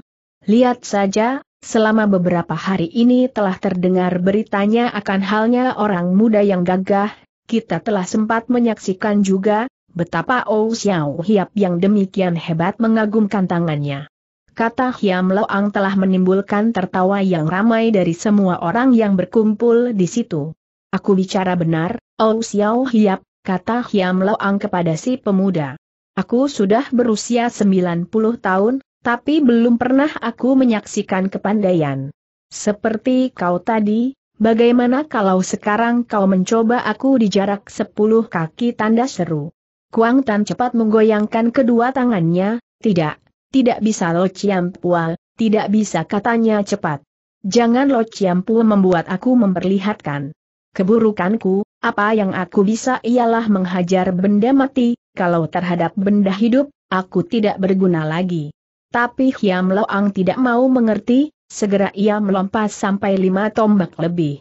Lihat saja, selama beberapa hari ini telah terdengar beritanya akan halnya orang muda yang gagah, kita telah sempat menyaksikan juga, Betapa Ou Xiao Hiap yang demikian hebat mengagumkan tangannya. Kata Hiam Loang telah menimbulkan tertawa yang ramai dari semua orang yang berkumpul di situ. Aku bicara benar, Ou Xiao Hiap, kata Hiam Loang kepada si pemuda. Aku sudah berusia 90 tahun, tapi belum pernah aku menyaksikan kepandaian. Seperti kau tadi, Bagaimana kalau sekarang kau mencoba aku di jarak sepuluh kaki tanda seru? Kuang Tan cepat menggoyangkan kedua tangannya, tidak, tidak bisa Lo Ciampual, tidak bisa katanya cepat. Jangan Lo Ciampu membuat aku memperlihatkan keburukanku, apa yang aku bisa ialah menghajar benda mati, kalau terhadap benda hidup, aku tidak berguna lagi. Tapi Hiam ang tidak mau mengerti, segera ia melompat sampai lima tombak lebih.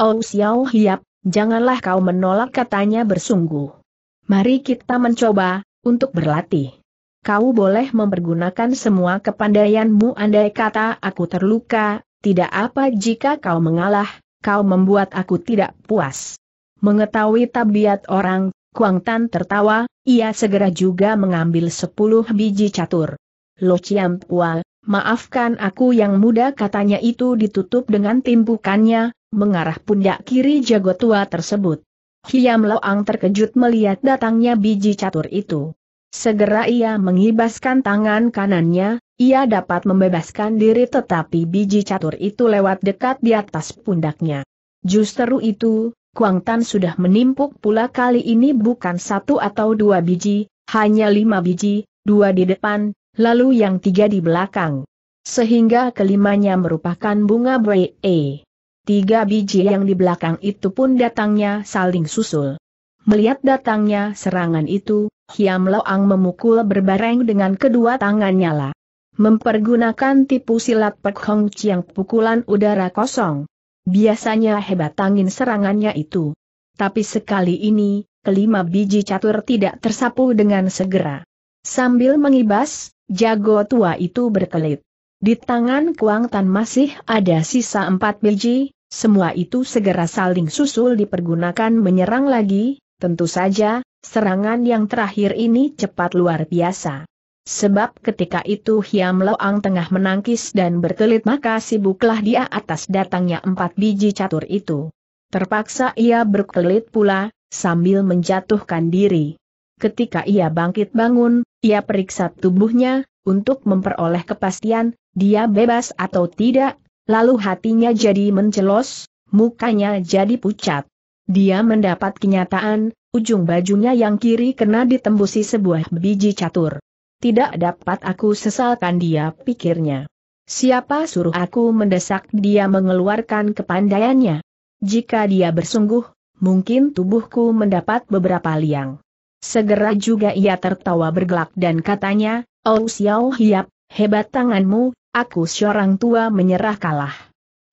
Oh Xiao Hiap, janganlah kau menolak katanya bersungguh. Mari kita mencoba, untuk berlatih. Kau boleh mempergunakan semua kepandaianmu andai kata aku terluka, tidak apa jika kau mengalah, kau membuat aku tidak puas. Mengetahui tabiat orang, Kuang Tan tertawa, ia segera juga mengambil sepuluh biji catur. Lo Chiam Pua, maafkan aku yang muda katanya itu ditutup dengan timbukannya, mengarah pundak kiri jago tua tersebut. Hiam Loang terkejut melihat datangnya biji catur itu. Segera ia mengibaskan tangan kanannya, ia dapat membebaskan diri tetapi biji catur itu lewat dekat di atas pundaknya. Justru itu, Kuang Tan sudah menimpuk pula kali ini bukan satu atau dua biji, hanya lima biji, dua di depan, lalu yang tiga di belakang. Sehingga kelimanya merupakan bunga bree tiga biji yang di belakang itu pun datangnya saling susul. Melihat datangnya serangan itu, Hiam Loang memukul berbareng dengan kedua tangannya lah. Mempergunakan tipu silat Pek Hong Chiang pukulan udara kosong. Biasanya hebat angin serangannya itu. Tapi sekali ini, kelima biji catur tidak tersapu dengan segera. Sambil mengibas, jago tua itu berkelit. Di tangan Kuang Tan masih ada sisa empat biji, semua itu segera saling susul dipergunakan menyerang lagi, tentu saja, serangan yang terakhir ini cepat luar biasa. Sebab ketika itu Hiam Loang tengah menangkis dan berkelit maka sibuklah dia atas datangnya empat biji catur itu. Terpaksa ia berkelit pula, sambil menjatuhkan diri. Ketika ia bangkit bangun, ia periksa tubuhnya, untuk memperoleh kepastian, dia bebas atau tidak, Lalu hatinya jadi mencelos, mukanya jadi pucat. Dia mendapat kenyataan, ujung bajunya yang kiri kena ditembusi sebuah biji catur. Tidak dapat aku sesalkan dia pikirnya. Siapa suruh aku mendesak dia mengeluarkan kepandaiannya? Jika dia bersungguh, mungkin tubuhku mendapat beberapa liang. Segera juga ia tertawa bergelak dan katanya, Oh Xiao Hiap, hebat tanganmu, aku seorang tua menyerah kalah.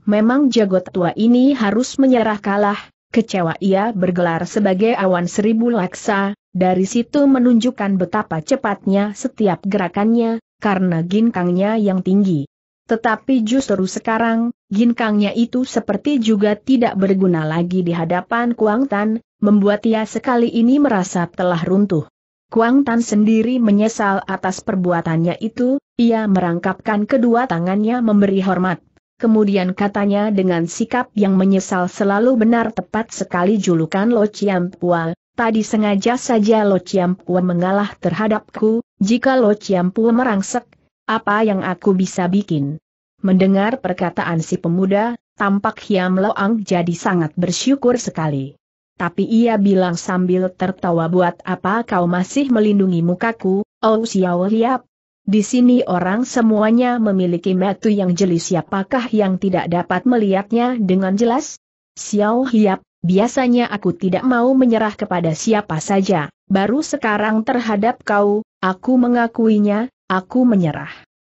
Memang jago tua ini harus menyerah kalah, kecewa ia bergelar sebagai awan seribu laksa, dari situ menunjukkan betapa cepatnya setiap gerakannya, karena ginkangnya yang tinggi. Tetapi justru sekarang, ginkangnya itu seperti juga tidak berguna lagi di hadapan Kuang Tan, membuat ia sekali ini merasa telah runtuh. Kuang Tan sendiri menyesal atas perbuatannya itu, ia merangkapkan kedua tangannya memberi hormat. Kemudian katanya dengan sikap yang menyesal selalu benar tepat sekali julukan Lo Chiam Pua, tadi sengaja saja Lo Chiam Pua mengalah terhadapku, jika Lo Chiam Pua merangsek, apa yang aku bisa bikin? Mendengar perkataan si pemuda, tampak Hiam Ang jadi sangat bersyukur sekali tapi ia bilang sambil tertawa buat apa kau masih melindungi mukaku, oh Xiao Liap. Di sini orang semuanya memiliki metu yang jeli siapakah yang tidak dapat melihatnya dengan jelas? Xiao Hiap, biasanya aku tidak mau menyerah kepada siapa saja, baru sekarang terhadap kau, aku mengakuinya, aku menyerah.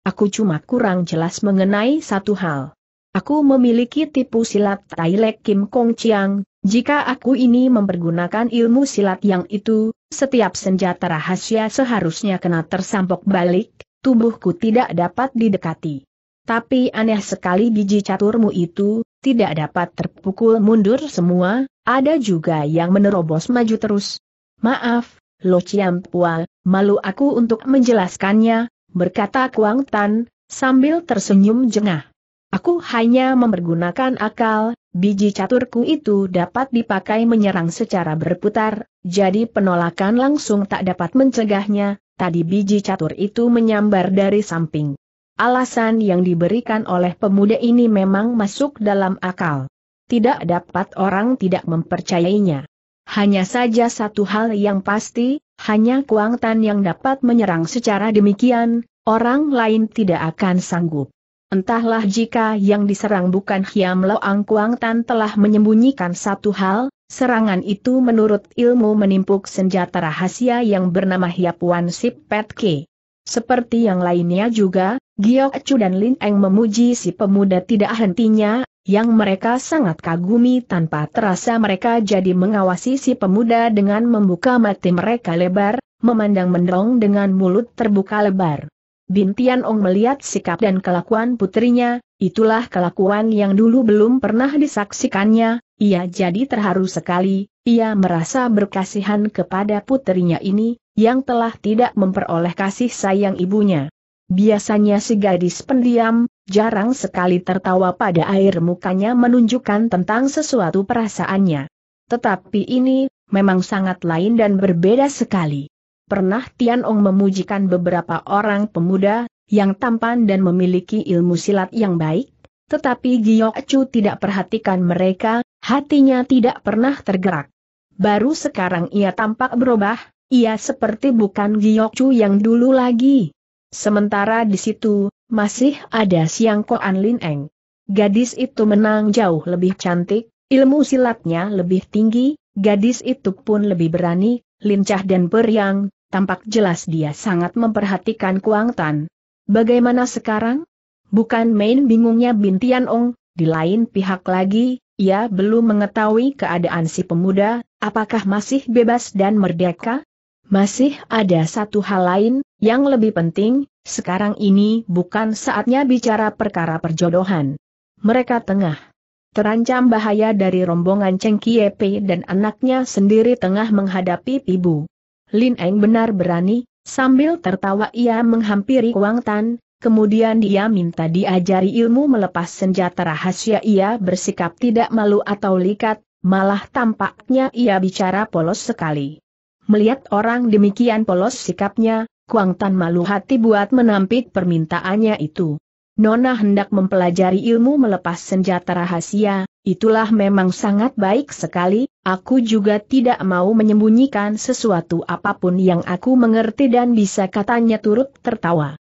Aku cuma kurang jelas mengenai satu hal. Aku memiliki tipu silat Tailek Kim Kong Chiang, jika aku ini mempergunakan ilmu silat yang itu, setiap senjata rahasia seharusnya kena tersampok balik, tubuhku tidak dapat didekati. Tapi aneh sekali biji caturmu itu, tidak dapat terpukul mundur semua, ada juga yang menerobos maju terus. Maaf, Lo Chiam Pua, malu aku untuk menjelaskannya, berkata Kuang Tan, sambil tersenyum jengah. Aku hanya mempergunakan akal, biji caturku itu dapat dipakai menyerang secara berputar, jadi penolakan langsung tak dapat mencegahnya, tadi biji catur itu menyambar dari samping. Alasan yang diberikan oleh pemuda ini memang masuk dalam akal. Tidak dapat orang tidak mempercayainya. Hanya saja satu hal yang pasti, hanya Kuangtan yang dapat menyerang secara demikian, orang lain tidak akan sanggup. Entahlah jika yang diserang bukan Hiam Lo Kuang Tan telah menyembunyikan satu hal, serangan itu menurut ilmu menimpuk senjata rahasia yang bernama Hiap Wan Sip Pet Ke. Seperti yang lainnya juga, Giok Chu dan Lin Eng memuji si pemuda tidak hentinya, yang mereka sangat kagumi tanpa terasa mereka jadi mengawasi si pemuda dengan membuka mata mereka lebar, memandang mendong dengan mulut terbuka lebar. Bin Tian Ong melihat sikap dan kelakuan putrinya, itulah kelakuan yang dulu belum pernah disaksikannya, ia jadi terharu sekali, ia merasa berkasihan kepada putrinya ini, yang telah tidak memperoleh kasih sayang ibunya. Biasanya si gadis pendiam, jarang sekali tertawa pada air mukanya menunjukkan tentang sesuatu perasaannya. Tetapi ini, memang sangat lain dan berbeda sekali pernah Tian Ong memujikan beberapa orang pemuda, yang tampan dan memiliki ilmu silat yang baik, tetapi Giyok Chu tidak perhatikan mereka, hatinya tidak pernah tergerak. Baru sekarang ia tampak berubah, ia seperti bukan Giyok Chu yang dulu lagi. Sementara di situ, masih ada Siang Koan Lin Eng. Gadis itu menang jauh lebih cantik, ilmu silatnya lebih tinggi, gadis itu pun lebih berani, lincah dan periang, Tampak jelas dia sangat memperhatikan Kuang Tan. Bagaimana sekarang? Bukan main bingungnya Bintian Ong, di lain pihak lagi, ia belum mengetahui keadaan si pemuda, apakah masih bebas dan merdeka? Masih ada satu hal lain, yang lebih penting, sekarang ini bukan saatnya bicara perkara perjodohan. Mereka tengah terancam bahaya dari rombongan Cheng Kiepe dan anaknya sendiri tengah menghadapi pibu. Lin Eng benar berani, sambil tertawa ia menghampiri Wang Tan, Kemudian dia minta diajari ilmu melepas senjata rahasia ia bersikap tidak malu atau likat, malah tampaknya ia bicara polos sekali. Melihat orang demikian polos sikapnya, Kuang Tan malu hati buat menampik permintaannya itu. Nona hendak mempelajari ilmu melepas senjata rahasia, itulah memang sangat baik sekali, aku juga tidak mau menyembunyikan sesuatu apapun yang aku mengerti dan bisa katanya turut tertawa.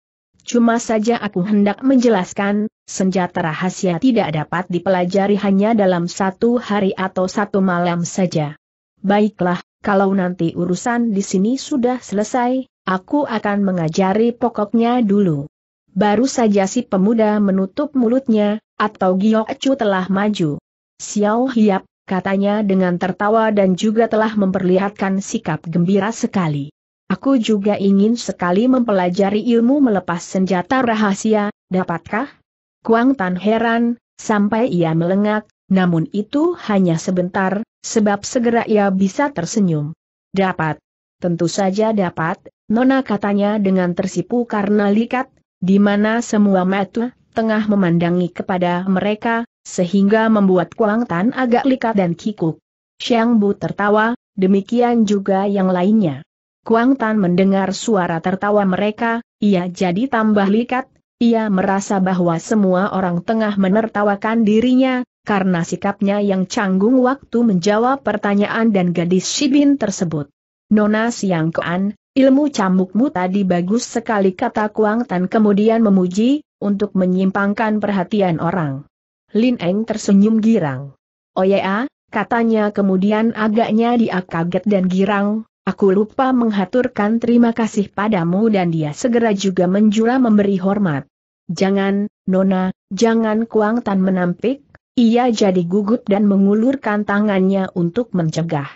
Cuma saja aku hendak menjelaskan, senjata rahasia tidak dapat dipelajari hanya dalam satu hari atau satu malam saja. Baiklah, kalau nanti urusan di sini sudah selesai, aku akan mengajari pokoknya dulu. Baru saja si pemuda menutup mulutnya, atau Giok Chu telah maju. Xiao Hiap, katanya dengan tertawa dan juga telah memperlihatkan sikap gembira sekali. Aku juga ingin sekali mempelajari ilmu melepas senjata rahasia, dapatkah? Kuang Tan heran, sampai ia melengak, namun itu hanya sebentar, sebab segera ia bisa tersenyum. Dapat. Tentu saja dapat, Nona katanya dengan tersipu karena likat, di mana semua mata tengah memandangi kepada mereka, sehingga membuat Kuang Tan agak likat dan kikuk. Xiang Bu tertawa, demikian juga yang lainnya. Kuang Tan mendengar suara tertawa mereka, ia jadi tambah likat, ia merasa bahwa semua orang tengah menertawakan dirinya, karena sikapnya yang canggung waktu menjawab pertanyaan dan gadis Shibin tersebut. Nona Siang Kean, Ilmu cambukmu tadi bagus sekali kata Kuang Tan kemudian memuji, untuk menyimpangkan perhatian orang. Lin Eng tersenyum girang. Oh ya, katanya kemudian agaknya dia kaget dan girang, aku lupa menghaturkan terima kasih padamu dan dia segera juga menjura memberi hormat. Jangan, Nona, jangan Kuang Tan menampik, ia jadi gugup dan mengulurkan tangannya untuk mencegah.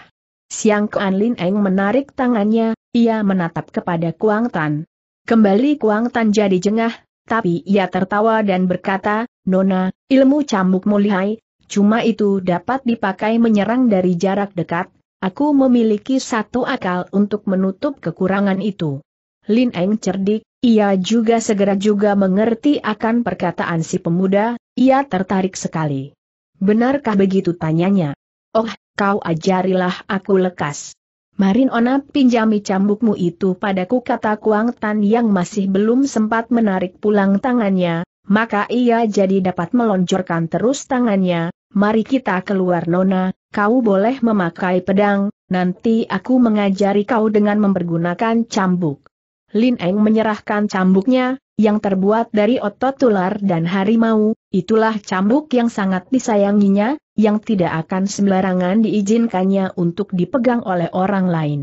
Siang Kuan Lin Eng menarik tangannya, ia menatap kepada Kuang Tan. Kembali Kuang Tan jadi jengah, tapi ia tertawa dan berkata, Nona, ilmu cambuk mulihai, cuma itu dapat dipakai menyerang dari jarak dekat, aku memiliki satu akal untuk menutup kekurangan itu. Lin Eng cerdik, ia juga segera juga mengerti akan perkataan si pemuda, ia tertarik sekali. Benarkah begitu tanyanya? Oh, kau ajarilah aku lekas. Marin Ona pinjami cambukmu itu padaku kata Kuang Tan yang masih belum sempat menarik pulang tangannya, maka ia jadi dapat melonjorkan terus tangannya, mari kita keluar Nona, kau boleh memakai pedang, nanti aku mengajari kau dengan mempergunakan cambuk. Lin Eng menyerahkan cambuknya, yang terbuat dari otot tular dan harimau, itulah cambuk yang sangat disayanginya, yang tidak akan sembarangan diizinkannya untuk dipegang oleh orang lain.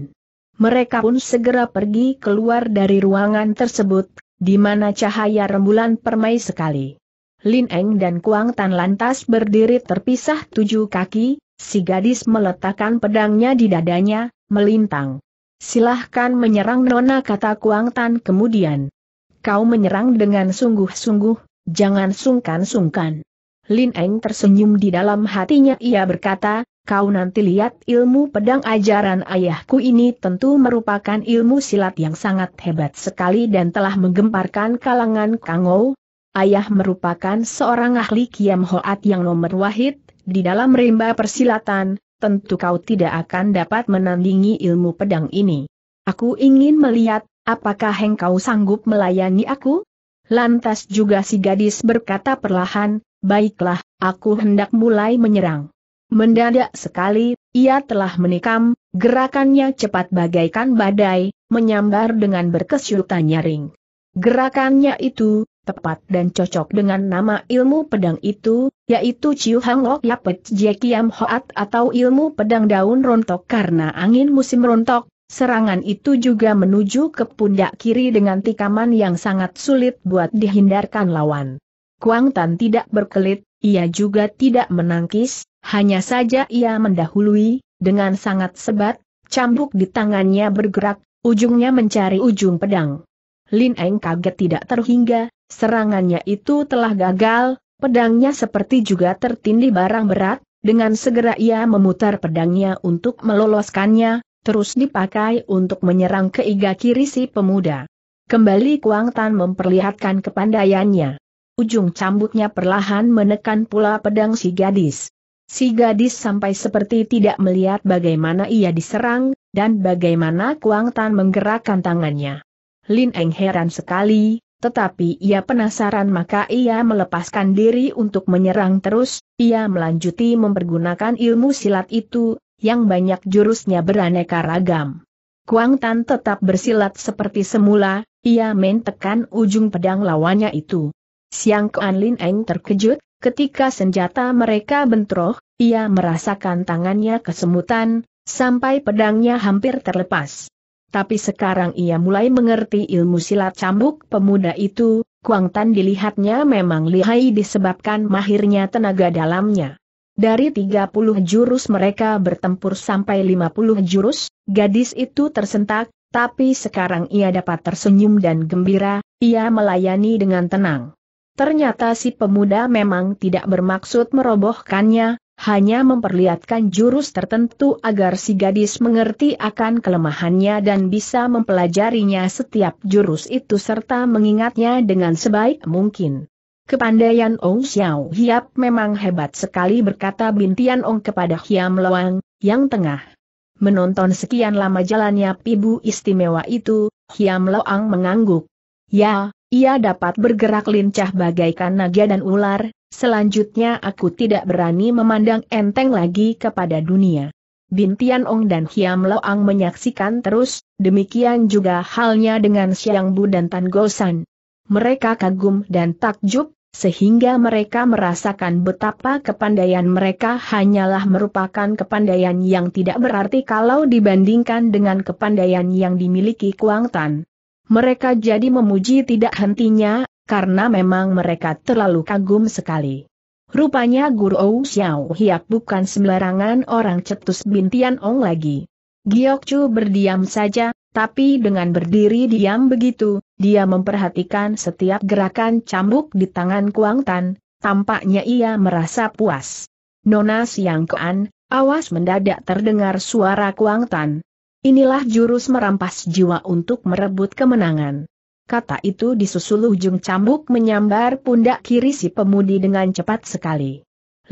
Mereka pun segera pergi keluar dari ruangan tersebut, di mana cahaya rembulan permai sekali. Lin Eng dan Kuang Tan lantas berdiri terpisah tujuh kaki, si gadis meletakkan pedangnya di dadanya, melintang. Silahkan menyerang Nona kata Kuang Tan kemudian. Kau menyerang dengan sungguh-sungguh, jangan sungkan-sungkan. Lin Eng tersenyum di dalam hatinya ia berkata, kau nanti lihat ilmu pedang ajaran ayahku ini tentu merupakan ilmu silat yang sangat hebat sekali dan telah menggemparkan kalangan Kangou. Ayah merupakan seorang ahli Kiam Hoat yang nomor wahid, di dalam rimba persilatan, tentu kau tidak akan dapat menandingi ilmu pedang ini. Aku ingin melihat, apakah engkau sanggup melayani aku? Lantas juga si gadis berkata perlahan, baiklah, aku hendak mulai menyerang. Mendadak sekali, ia telah menikam, gerakannya cepat bagaikan badai, menyambar dengan berkesyutan nyaring. Gerakannya itu, tepat dan cocok dengan nama ilmu pedang itu, yaitu Ciu Hang Lok Yapet Jie Hoat atau ilmu pedang daun rontok karena angin musim rontok, Serangan itu juga menuju ke pundak kiri dengan tikaman yang sangat sulit buat dihindarkan lawan. Kuang Tan tidak berkelit, ia juga tidak menangkis, hanya saja ia mendahului, dengan sangat sebat, cambuk di tangannya bergerak, ujungnya mencari ujung pedang. Lin Eng kaget tidak terhingga, Serangannya itu telah gagal, pedangnya seperti juga tertindih barang berat, dengan segera ia memutar pedangnya untuk meloloskannya, terus dipakai untuk menyerang ke iga kiri si pemuda. Kembali Kuang Tan memperlihatkan kepandaiannya. Ujung cambuknya perlahan menekan pula pedang si gadis. Si gadis sampai seperti tidak melihat bagaimana ia diserang, dan bagaimana Kuang Tan menggerakkan tangannya. Lin Eng heran sekali, tetapi ia penasaran maka ia melepaskan diri untuk menyerang terus, ia melanjuti mempergunakan ilmu silat itu, yang banyak jurusnya beraneka ragam. Kuang Tan tetap bersilat seperti semula, ia mentekan ujung pedang lawannya itu. Siang Kuan Lin Eng terkejut, ketika senjata mereka bentroh, ia merasakan tangannya kesemutan, sampai pedangnya hampir terlepas tapi sekarang ia mulai mengerti ilmu silat cambuk pemuda itu, Kuang Tan dilihatnya memang lihai disebabkan mahirnya tenaga dalamnya. Dari 30 jurus mereka bertempur sampai 50 jurus, gadis itu tersentak, tapi sekarang ia dapat tersenyum dan gembira, ia melayani dengan tenang. Ternyata si pemuda memang tidak bermaksud merobohkannya, hanya memperlihatkan jurus tertentu agar si gadis mengerti akan kelemahannya dan bisa mempelajarinya setiap jurus itu serta mengingatnya dengan sebaik mungkin. Kepandaian Ong Xiao Hiap memang hebat sekali berkata Bintian Ong kepada Hiam Loang, yang tengah. Menonton sekian lama jalannya pibu istimewa itu, Hiam Loang mengangguk. Ya, ia dapat bergerak lincah bagaikan naga dan ular, Selanjutnya aku tidak berani memandang enteng lagi kepada dunia. Bin Ong dan Hiam Loang menyaksikan terus, demikian juga halnya dengan Siang Bu dan Tan Gosan. Mereka kagum dan takjub, sehingga mereka merasakan betapa kepandaian mereka hanyalah merupakan kepandaian yang tidak berarti kalau dibandingkan dengan kepandaian yang dimiliki Kuang Tan. Mereka jadi memuji tidak hentinya, karena memang mereka terlalu kagum sekali. Rupanya Guru Ou Xiao Hiap bukan sembarangan orang cetus bintian Ong lagi. Giok Chu berdiam saja, tapi dengan berdiri diam begitu, dia memperhatikan setiap gerakan cambuk di tangan Kuang Tan, tampaknya ia merasa puas. Nona Siang Kuan, awas mendadak terdengar suara Kuang Tan. Inilah jurus merampas jiwa untuk merebut kemenangan. Kata itu disusul ujung cambuk menyambar pundak kiri si pemudi dengan cepat sekali.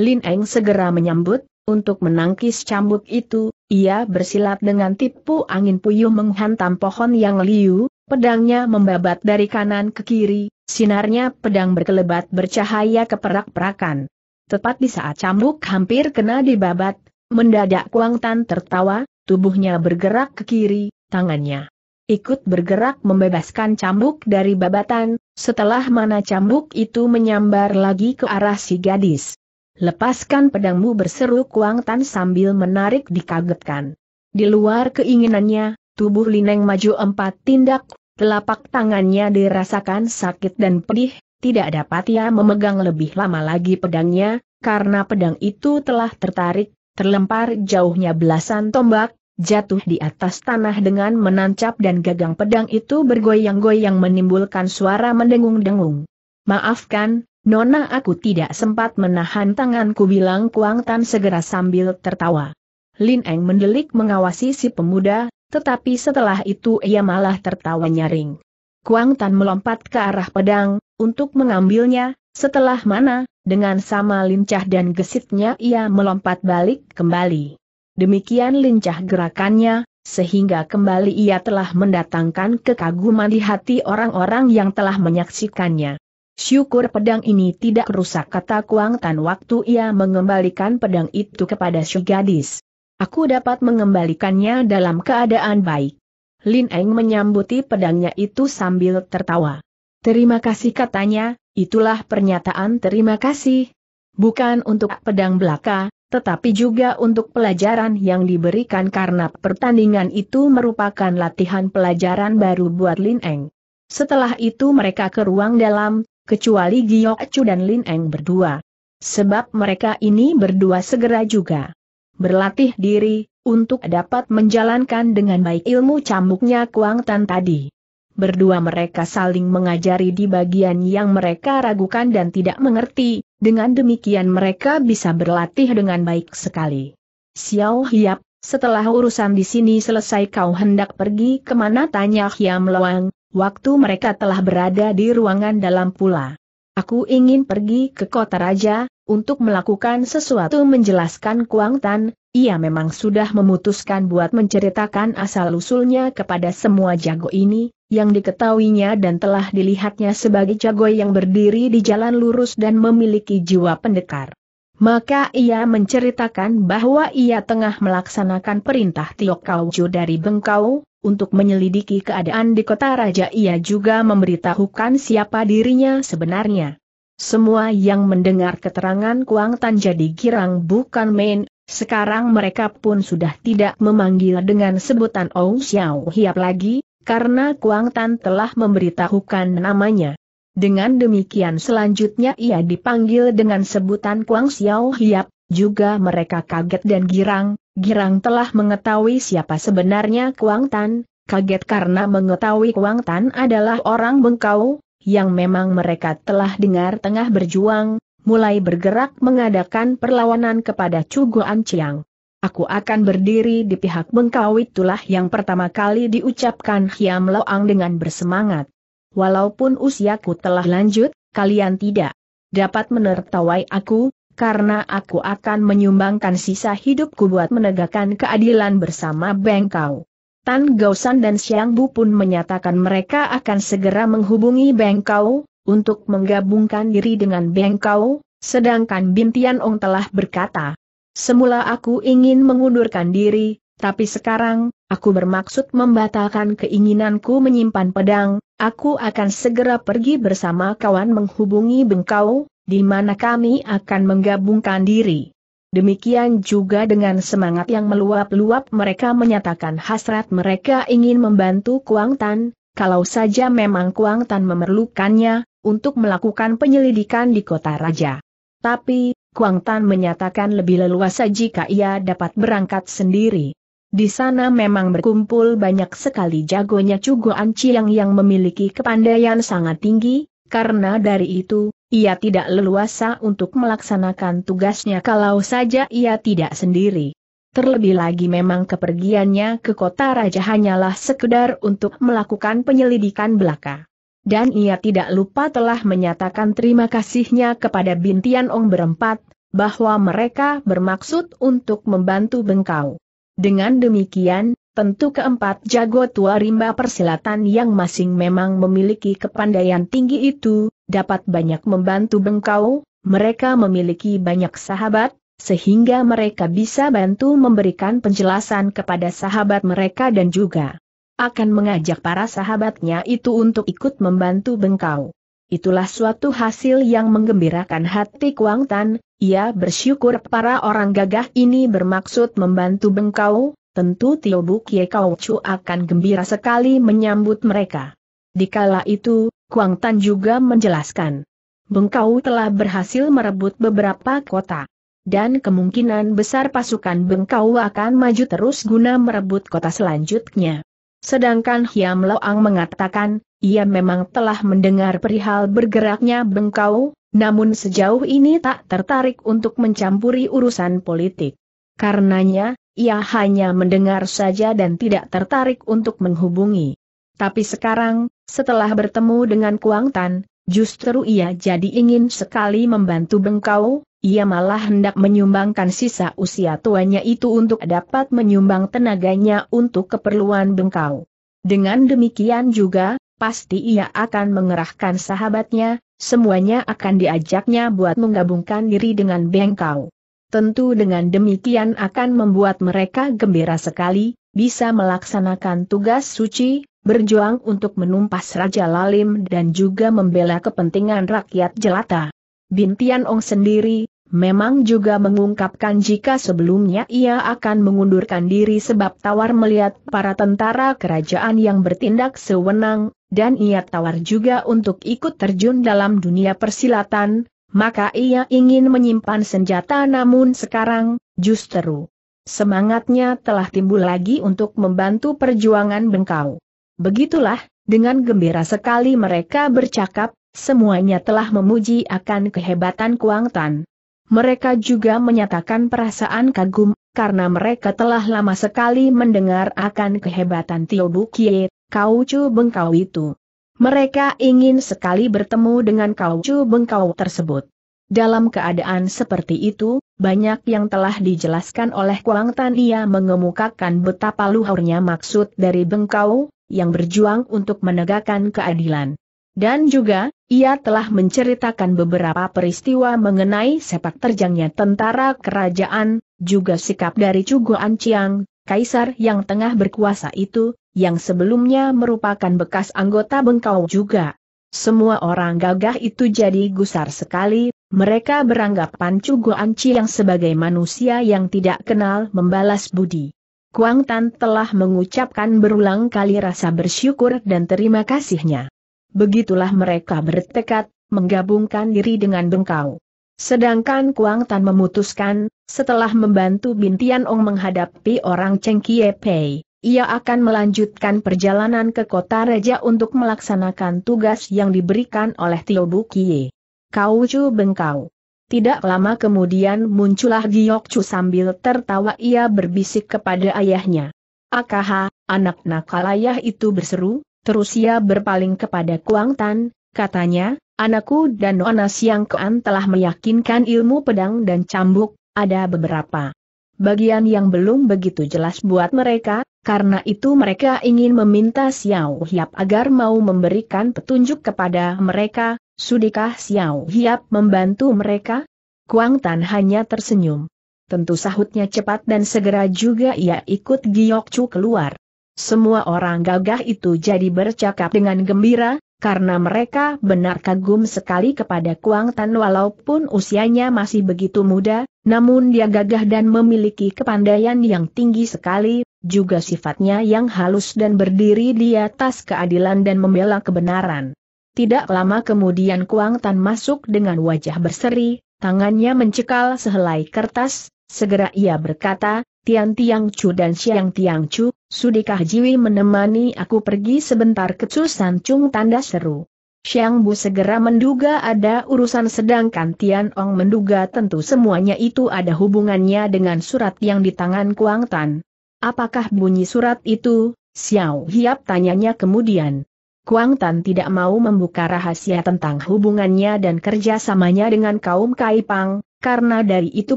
Lin Eng segera menyambut, untuk menangkis cambuk itu, ia bersilat dengan tipu angin puyuh menghantam pohon yang liu, pedangnya membabat dari kanan ke kiri, sinarnya pedang berkelebat bercahaya keperak-perakan. Tepat di saat cambuk hampir kena dibabat, mendadak Kuang Tan tertawa, tubuhnya bergerak ke kiri, tangannya ikut bergerak membebaskan cambuk dari babatan, setelah mana cambuk itu menyambar lagi ke arah si gadis. Lepaskan pedangmu berseru Kuang Tan sambil menarik dikagetkan. Di luar keinginannya, tubuh Lineng maju empat tindak, telapak tangannya dirasakan sakit dan pedih, tidak dapat ia memegang lebih lama lagi pedangnya, karena pedang itu telah tertarik, terlempar jauhnya belasan tombak, jatuh di atas tanah dengan menancap dan gagang pedang itu bergoyang-goyang menimbulkan suara mendengung-dengung. Maafkan, Nona aku tidak sempat menahan tanganku bilang Kuang Tan segera sambil tertawa. Lin Eng mendelik mengawasi si pemuda, tetapi setelah itu ia malah tertawa nyaring. Kuang Tan melompat ke arah pedang, untuk mengambilnya, setelah mana, dengan sama lincah dan gesitnya ia melompat balik kembali. Demikian lincah gerakannya, sehingga kembali ia telah mendatangkan kekaguman di hati orang-orang yang telah menyaksikannya. Syukur pedang ini tidak rusak kata Kuang Tan waktu ia mengembalikan pedang itu kepada si gadis. Aku dapat mengembalikannya dalam keadaan baik. Lin Eng menyambuti pedangnya itu sambil tertawa. Terima kasih katanya, itulah pernyataan terima kasih. Bukan untuk pedang belaka, tetapi juga untuk pelajaran yang diberikan karena pertandingan itu merupakan latihan pelajaran baru buat Lin Eng. Setelah itu mereka ke ruang dalam, kecuali Giok Chu dan Lin Eng berdua. Sebab mereka ini berdua segera juga berlatih diri, untuk dapat menjalankan dengan baik ilmu cambuknya Kuang Tan tadi berdua mereka saling mengajari di bagian yang mereka ragukan dan tidak mengerti, dengan demikian mereka bisa berlatih dengan baik sekali. Xiao Hiap, setelah urusan di sini selesai kau hendak pergi kemana tanya Hiam Loang, waktu mereka telah berada di ruangan dalam pula. Aku ingin pergi ke kota raja, untuk melakukan sesuatu menjelaskan Kuang Tan, ia memang sudah memutuskan buat menceritakan asal-usulnya kepada semua jago ini, yang diketahuinya dan telah dilihatnya sebagai jago yang berdiri di jalan lurus dan memiliki jiwa pendekar. Maka ia menceritakan bahwa ia tengah melaksanakan perintah Tio Kaujo dari Bengkau, untuk menyelidiki keadaan di kota raja ia juga memberitahukan siapa dirinya sebenarnya. Semua yang mendengar keterangan Kuang Tan jadi girang bukan main, sekarang mereka pun sudah tidak memanggil dengan sebutan Ou Xiao Hiap lagi, karena Kuang Tan telah memberitahukan namanya. Dengan demikian selanjutnya ia dipanggil dengan sebutan Kuang Xiao Hiap, juga mereka kaget dan girang, girang telah mengetahui siapa sebenarnya Kuang Tan, kaget karena mengetahui Kuang Tan adalah orang Bengkau, yang memang mereka telah dengar tengah berjuang, mulai bergerak mengadakan perlawanan kepada Chu Guan Chiang. Aku akan berdiri di pihak bengkau itulah yang pertama kali diucapkan Hiam Loang dengan bersemangat. Walaupun usiaku telah lanjut, kalian tidak dapat menertawai aku, karena aku akan menyumbangkan sisa hidupku buat menegakkan keadilan bersama bengkau. Tan Gausan dan Siang Bu pun menyatakan mereka akan segera menghubungi bengkau, untuk menggabungkan diri dengan bengkau, sedangkan Bintian Ong telah berkata, Semula aku ingin mengundurkan diri, tapi sekarang, aku bermaksud membatalkan keinginanku menyimpan pedang, aku akan segera pergi bersama kawan menghubungi Bengkau, di mana kami akan menggabungkan diri. Demikian juga dengan semangat yang meluap-luap mereka menyatakan hasrat mereka ingin membantu Kuang Tan, kalau saja memang Kuang Tan memerlukannya, untuk melakukan penyelidikan di kota raja. Tapi, Kuang Tan menyatakan lebih leluasa jika ia dapat berangkat sendiri. Di sana memang berkumpul banyak sekali jagonya Cugo Chiang yang memiliki kepandaian sangat tinggi, karena dari itu, ia tidak leluasa untuk melaksanakan tugasnya kalau saja ia tidak sendiri. Terlebih lagi memang kepergiannya ke kota raja hanyalah sekedar untuk melakukan penyelidikan belaka dan ia tidak lupa telah menyatakan terima kasihnya kepada Bintian Ong berempat, bahwa mereka bermaksud untuk membantu Bengkau. Dengan demikian, tentu keempat jago tua rimba persilatan yang masing memang memiliki kepandaian tinggi itu, dapat banyak membantu Bengkau, mereka memiliki banyak sahabat, sehingga mereka bisa bantu memberikan penjelasan kepada sahabat mereka dan juga akan mengajak para sahabatnya itu untuk ikut membantu Bengkau. Itulah suatu hasil yang menggembirakan hati Kuang Tan, ia bersyukur para orang gagah ini bermaksud membantu Bengkau, tentu Tio Buk Ye Kau Chu akan gembira sekali menyambut mereka. Dikala itu, Kuang Tan juga menjelaskan. Bengkau telah berhasil merebut beberapa kota. Dan kemungkinan besar pasukan Bengkau akan maju terus guna merebut kota selanjutnya. Sedangkan Hiam Loang mengatakan, ia memang telah mendengar perihal bergeraknya bengkau, namun sejauh ini tak tertarik untuk mencampuri urusan politik. Karenanya, ia hanya mendengar saja dan tidak tertarik untuk menghubungi. Tapi sekarang, setelah bertemu dengan Kuang Tan, justru ia jadi ingin sekali membantu bengkau, ia malah hendak menyumbangkan sisa usia tuanya itu untuk dapat menyumbang tenaganya untuk keperluan bengkau. Dengan demikian juga, pasti ia akan mengerahkan sahabatnya, semuanya akan diajaknya buat menggabungkan diri dengan bengkau. Tentu dengan demikian akan membuat mereka gembira sekali, bisa melaksanakan tugas suci, berjuang untuk menumpas Raja Lalim dan juga membela kepentingan rakyat jelata. Bin ong sendiri, memang juga mengungkapkan jika sebelumnya ia akan mengundurkan diri sebab tawar melihat para tentara kerajaan yang bertindak sewenang, dan ia tawar juga untuk ikut terjun dalam dunia persilatan, maka ia ingin menyimpan senjata namun sekarang, justru semangatnya telah timbul lagi untuk membantu perjuangan bengkau. Begitulah, dengan gembira sekali mereka bercakap, Semuanya telah memuji akan kehebatan Kuang Tan. Mereka juga menyatakan perasaan kagum, karena mereka telah lama sekali mendengar akan kehebatan Tio Bukie, Kau Chu Bengkau itu. Mereka ingin sekali bertemu dengan Kau Chu Bengkau tersebut. Dalam keadaan seperti itu, banyak yang telah dijelaskan oleh Kuang Tan ia mengemukakan betapa luhurnya maksud dari Bengkau, yang berjuang untuk menegakkan keadilan. Dan juga, ia telah menceritakan beberapa peristiwa mengenai sepak terjangnya tentara kerajaan, juga sikap dari Cugo Anciang, kaisar yang tengah berkuasa itu, yang sebelumnya merupakan bekas anggota Bengkau juga. Semua orang gagah itu jadi gusar sekali, mereka beranggapan Cugo Anciang sebagai manusia yang tidak kenal membalas budi. Kuang Tan telah mengucapkan berulang kali rasa bersyukur dan terima kasihnya. Begitulah mereka bertekad, menggabungkan diri dengan Bengkau. Sedangkan Kuang Tan memutuskan, setelah membantu Bintian Ong menghadapi orang Cheng Kie Pei, ia akan melanjutkan perjalanan ke kota Raja untuk melaksanakan tugas yang diberikan oleh Tio Bu Kie. Kau Chu Bengkau. Tidak lama kemudian muncullah Giok Chu sambil tertawa ia berbisik kepada ayahnya. Akaha, anak nakal ayah itu berseru, Terus ia berpaling kepada Kuang Tan, katanya, anakku dan Nona Siang Kuan telah meyakinkan ilmu pedang dan cambuk, ada beberapa bagian yang belum begitu jelas buat mereka, karena itu mereka ingin meminta Xiao Hiap agar mau memberikan petunjuk kepada mereka, sudikah Xiao Hiap membantu mereka? Kuang Tan hanya tersenyum. Tentu sahutnya cepat dan segera juga ia ikut Giok Chu keluar. Semua orang gagah itu jadi bercakap dengan gembira, karena mereka benar kagum sekali kepada Kuang Tan walaupun usianya masih begitu muda, namun dia gagah dan memiliki kepandaian yang tinggi sekali, juga sifatnya yang halus dan berdiri di atas keadilan dan membela kebenaran. Tidak lama kemudian Kuang Tan masuk dengan wajah berseri, tangannya mencekal sehelai kertas, segera ia berkata, Tian Tiang Chu dan Xiang Tiang Chu, sudikah Jiwi menemani aku pergi sebentar ke Chu San Chung tanda seru. Xiang Bu segera menduga ada urusan sedangkan Tian Ong menduga tentu semuanya itu ada hubungannya dengan surat yang di tangan Kuang Tan. Apakah bunyi surat itu? Xiao Hiap tanyanya kemudian. Kuang Tan tidak mau membuka rahasia tentang hubungannya dan kerjasamanya dengan kaum Kaipang, karena dari itu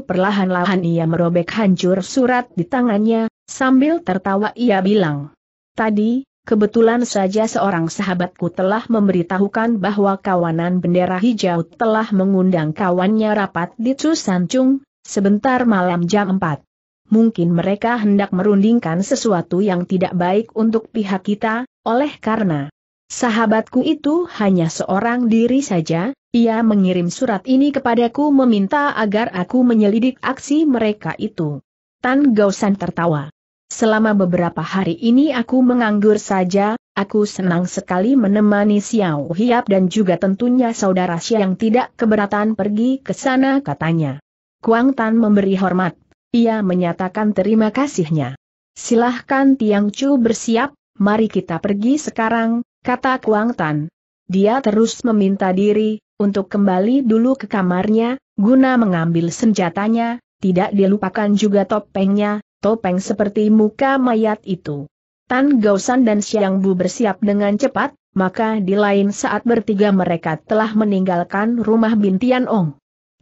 perlahan-lahan ia merobek hancur surat di tangannya, sambil tertawa ia bilang. Tadi, kebetulan saja seorang sahabatku telah memberitahukan bahwa kawanan bendera hijau telah mengundang kawannya rapat di Cusancung, sebentar malam jam 4. Mungkin mereka hendak merundingkan sesuatu yang tidak baik untuk pihak kita, oleh karena sahabatku itu hanya seorang diri saja, ia mengirim surat ini kepadaku meminta agar aku menyelidik aksi mereka itu. Tan Gausan tertawa. Selama beberapa hari ini aku menganggur saja, aku senang sekali menemani Xiao Hiap dan juga tentunya saudara Xiao yang tidak keberatan pergi ke sana katanya. Kuang Tan memberi hormat. Ia menyatakan terima kasihnya. Silahkan Tiang Chu bersiap, mari kita pergi sekarang, kata Kuang Tan. Dia terus meminta diri, untuk kembali dulu ke kamarnya, guna mengambil senjatanya, tidak dilupakan juga topengnya, topeng seperti muka mayat itu. Tan Gausan dan Siang Bu bersiap dengan cepat, maka di lain saat bertiga mereka telah meninggalkan rumah Bintian Ong.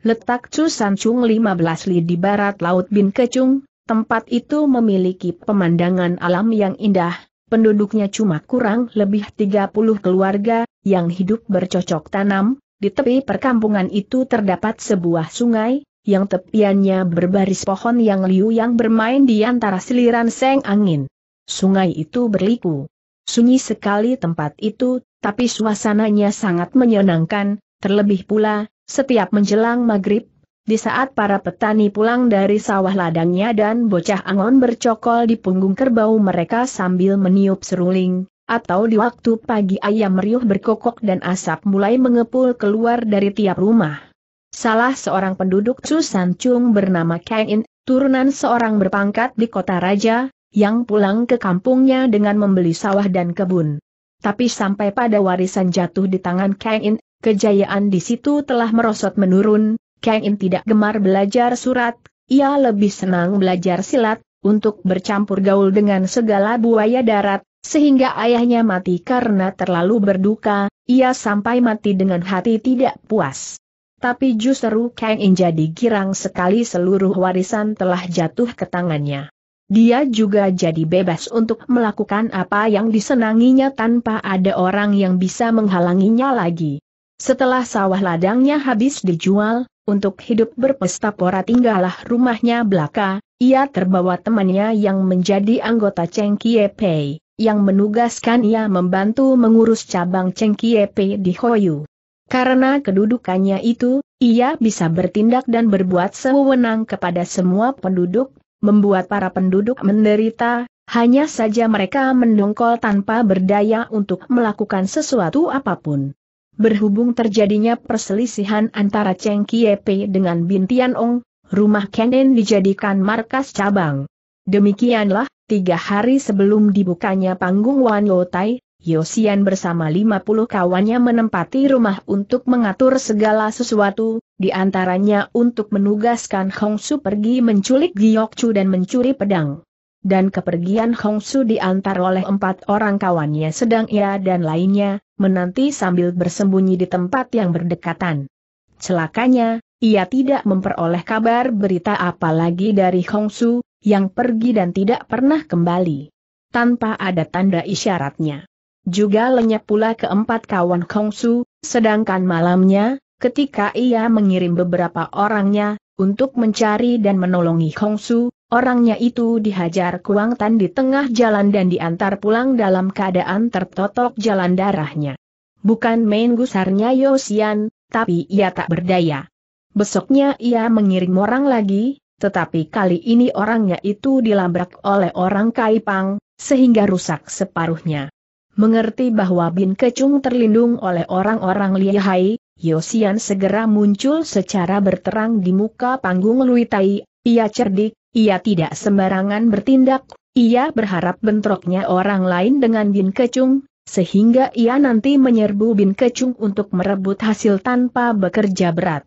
Letak Chu San Chung 15 li di barat Laut Bin Kecung, tempat itu memiliki pemandangan alam yang indah, penduduknya cuma kurang lebih 30 keluarga, yang hidup bercocok tanam, di tepi perkampungan itu terdapat sebuah sungai, yang tepiannya berbaris pohon yang liu yang bermain di antara seliran seng angin. Sungai itu berliku. Sunyi sekali tempat itu, tapi suasananya sangat menyenangkan, terlebih pula, setiap menjelang maghrib, di saat para petani pulang dari sawah ladangnya dan bocah angon bercokol di punggung kerbau mereka sambil meniup seruling, atau di waktu pagi ayam riuh berkokok dan asap mulai mengepul keluar dari tiap rumah. Salah seorang penduduk Susan Chung bernama In, turunan seorang berpangkat di kota raja, yang pulang ke kampungnya dengan membeli sawah dan kebun. Tapi sampai pada warisan jatuh di tangan In, kejayaan di situ telah merosot menurun, In tidak gemar belajar surat, ia lebih senang belajar silat, untuk bercampur gaul dengan segala buaya darat, sehingga ayahnya mati karena terlalu berduka, ia sampai mati dengan hati tidak puas. Tapi justru Kang In jadi girang sekali seluruh warisan telah jatuh ke tangannya. Dia juga jadi bebas untuk melakukan apa yang disenanginya tanpa ada orang yang bisa menghalanginya lagi. Setelah sawah ladangnya habis dijual, untuk hidup berpesta pora tinggallah rumahnya belaka, ia terbawa temannya yang menjadi anggota Cheng Kie Pei yang menugaskan ia membantu mengurus cabang Cengkiepe di Hoyu. Karena kedudukannya itu, ia bisa bertindak dan berbuat sewenang kepada semua penduduk, membuat para penduduk menderita, hanya saja mereka mendongkol tanpa berdaya untuk melakukan sesuatu apapun. Berhubung terjadinya perselisihan antara Cheng Kiepe dengan Bintian Ong, rumah Kenen dijadikan markas cabang. Demikianlah, Tiga hari sebelum dibukanya panggung Wan Lotai, Yosian bersama 50 kawannya menempati rumah untuk mengatur segala sesuatu, di antaranya untuk menugaskan Hong Su pergi menculik Giok Chu dan mencuri pedang. Dan kepergian Hong Su diantar oleh empat orang kawannya sedang ia dan lainnya, menanti sambil bersembunyi di tempat yang berdekatan. Celakanya, ia tidak memperoleh kabar berita apalagi dari Hong Su, yang pergi dan tidak pernah kembali. Tanpa ada tanda isyaratnya. Juga lenyap pula keempat kawan Kongsu, sedangkan malamnya, ketika ia mengirim beberapa orangnya, untuk mencari dan menolongi Kongsu, orangnya itu dihajar Kuangtan di tengah jalan dan diantar pulang dalam keadaan tertotok jalan darahnya. Bukan main gusarnya Yosian, tapi ia tak berdaya. Besoknya ia mengirim orang lagi, tetapi kali ini orangnya itu dilabrak oleh orang Kaipang, sehingga rusak separuhnya. Mengerti bahwa Bin Kecung terlindung oleh orang-orang lihai, Yosian segera muncul secara berterang di muka panggung Luitai, ia cerdik, ia tidak sembarangan bertindak, ia berharap bentroknya orang lain dengan Bin Kecung, sehingga ia nanti menyerbu Bin Kecung untuk merebut hasil tanpa bekerja berat.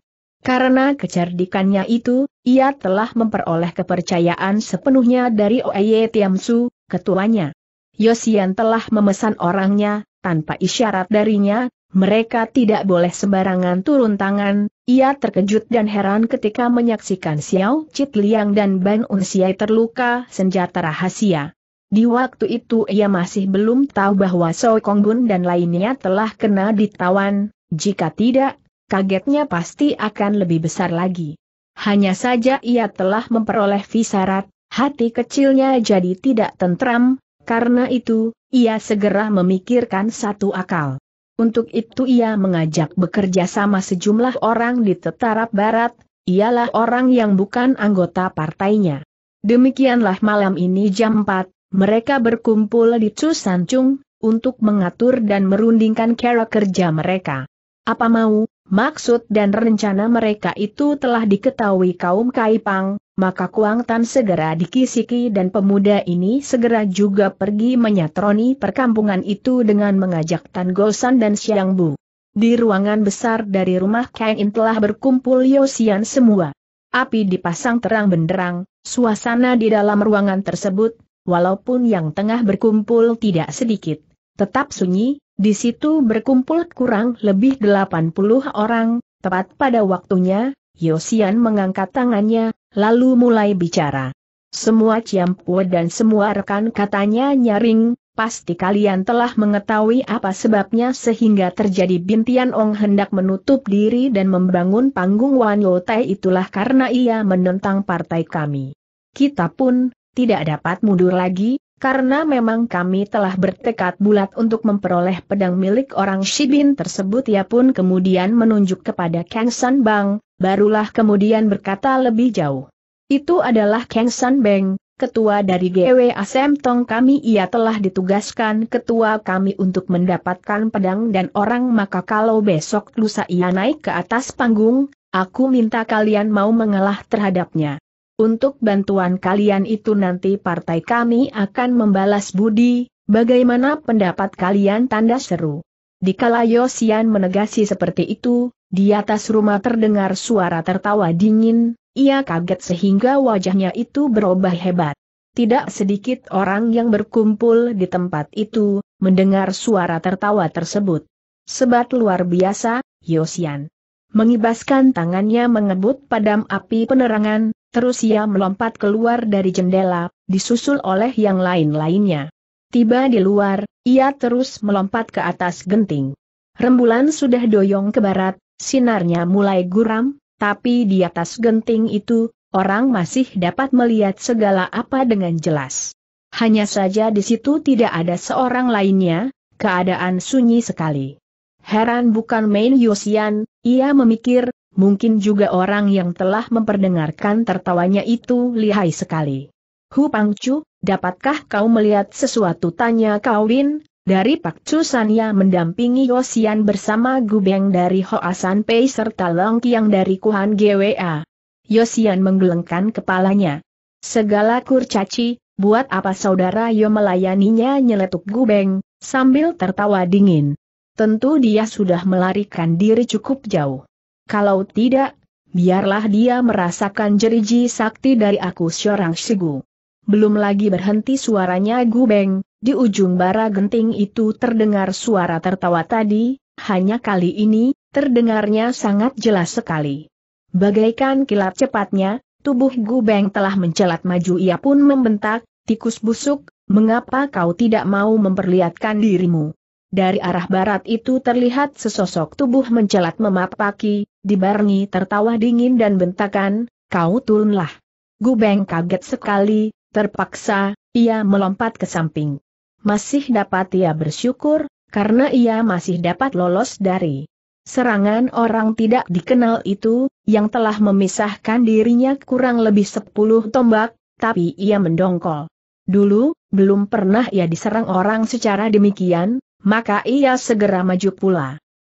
Karena kecerdikannya itu, ia telah memperoleh kepercayaan sepenuhnya dari Oye Tiamsu, ketuanya. Yosian telah memesan orangnya, tanpa isyarat darinya, mereka tidak boleh sembarangan turun tangan, ia terkejut dan heran ketika menyaksikan Xiao Chit Liang dan Ban Unsiai terluka senjata rahasia. Di waktu itu ia masih belum tahu bahwa Kong Bun dan lainnya telah kena ditawan, jika tidak, kagetnya pasti akan lebih besar lagi. Hanya saja ia telah memperoleh visarat, hati kecilnya jadi tidak tentram, karena itu, ia segera memikirkan satu akal. Untuk itu ia mengajak bekerja sama sejumlah orang di tetara Barat, ialah orang yang bukan anggota partainya. Demikianlah malam ini jam 4, mereka berkumpul di Cusancung, untuk mengatur dan merundingkan cara kerja mereka. Apa mau, Maksud dan rencana mereka itu telah diketahui kaum Kaipang, maka Kuang Tan segera dikisiki dan pemuda ini segera juga pergi menyatroni perkampungan itu dengan mengajak Tan Gosan dan Xiang Bu. Di ruangan besar dari rumah Kang In telah berkumpul Yosian semua. Api dipasang terang benderang, suasana di dalam ruangan tersebut, walaupun yang tengah berkumpul tidak sedikit tetap sunyi, di situ berkumpul kurang lebih 80 orang, tepat pada waktunya, Yosian mengangkat tangannya, lalu mulai bicara. Semua Ciampu dan semua rekan katanya nyaring, pasti kalian telah mengetahui apa sebabnya sehingga terjadi Bintian Ong hendak menutup diri dan membangun panggung Wan Yotai itulah karena ia menentang partai kami. Kita pun, tidak dapat mundur lagi, karena memang kami telah bertekad bulat untuk memperoleh pedang milik orang Shibin tersebut ia pun kemudian menunjuk kepada Kang San Bang, barulah kemudian berkata lebih jauh. Itu adalah Kang San Bang, ketua dari GW Asem Tong kami ia telah ditugaskan ketua kami untuk mendapatkan pedang dan orang maka kalau besok lusa ia naik ke atas panggung, aku minta kalian mau mengalah terhadapnya. Untuk bantuan kalian itu nanti partai kami akan membalas budi, bagaimana pendapat kalian tanda seru. Dikala Yosian menegasi seperti itu, di atas rumah terdengar suara tertawa dingin, ia kaget sehingga wajahnya itu berubah hebat. Tidak sedikit orang yang berkumpul di tempat itu, mendengar suara tertawa tersebut. Sebat luar biasa, Yosian. Mengibaskan tangannya mengebut padam api penerangan, Terus ia melompat keluar dari jendela, disusul oleh yang lain-lainnya. Tiba di luar, ia terus melompat ke atas genting. Rembulan sudah doyong ke barat, sinarnya mulai guram, tapi di atas genting itu, orang masih dapat melihat segala apa dengan jelas. Hanya saja di situ tidak ada seorang lainnya, keadaan sunyi sekali. Heran bukan main Yosian, ia memikir, mungkin juga orang yang telah memperdengarkan tertawanya itu lihai sekali. Hu Pangcu, dapatkah kau melihat sesuatu tanya Kawin, dari Pak Cusania mendampingi Yosian bersama Gubeng dari Hoasan Pei serta Long Kiang dari Kuhan GWA. Yosian menggelengkan kepalanya. Segala kurcaci, buat apa saudara Yo melayaninya nyeletuk Gubeng, sambil tertawa dingin. Tentu dia sudah melarikan diri cukup jauh. Kalau tidak, biarlah dia merasakan jeriji sakti dari aku seorang sigu. Belum lagi berhenti suaranya gubeng, di ujung bara genting itu terdengar suara tertawa tadi, hanya kali ini, terdengarnya sangat jelas sekali. Bagaikan kilat cepatnya, tubuh gubeng telah mencelat maju ia pun membentak, tikus busuk, mengapa kau tidak mau memperlihatkan dirimu? Dari arah barat itu terlihat sesosok tubuh mencelat memapaki, dibarengi tertawa dingin dan bentakan, kau turunlah. Gubeng kaget sekali, terpaksa, ia melompat ke samping. Masih dapat ia bersyukur, karena ia masih dapat lolos dari serangan orang tidak dikenal itu, yang telah memisahkan dirinya kurang lebih sepuluh tombak, tapi ia mendongkol. Dulu, belum pernah ia diserang orang secara demikian, maka ia segera maju pula.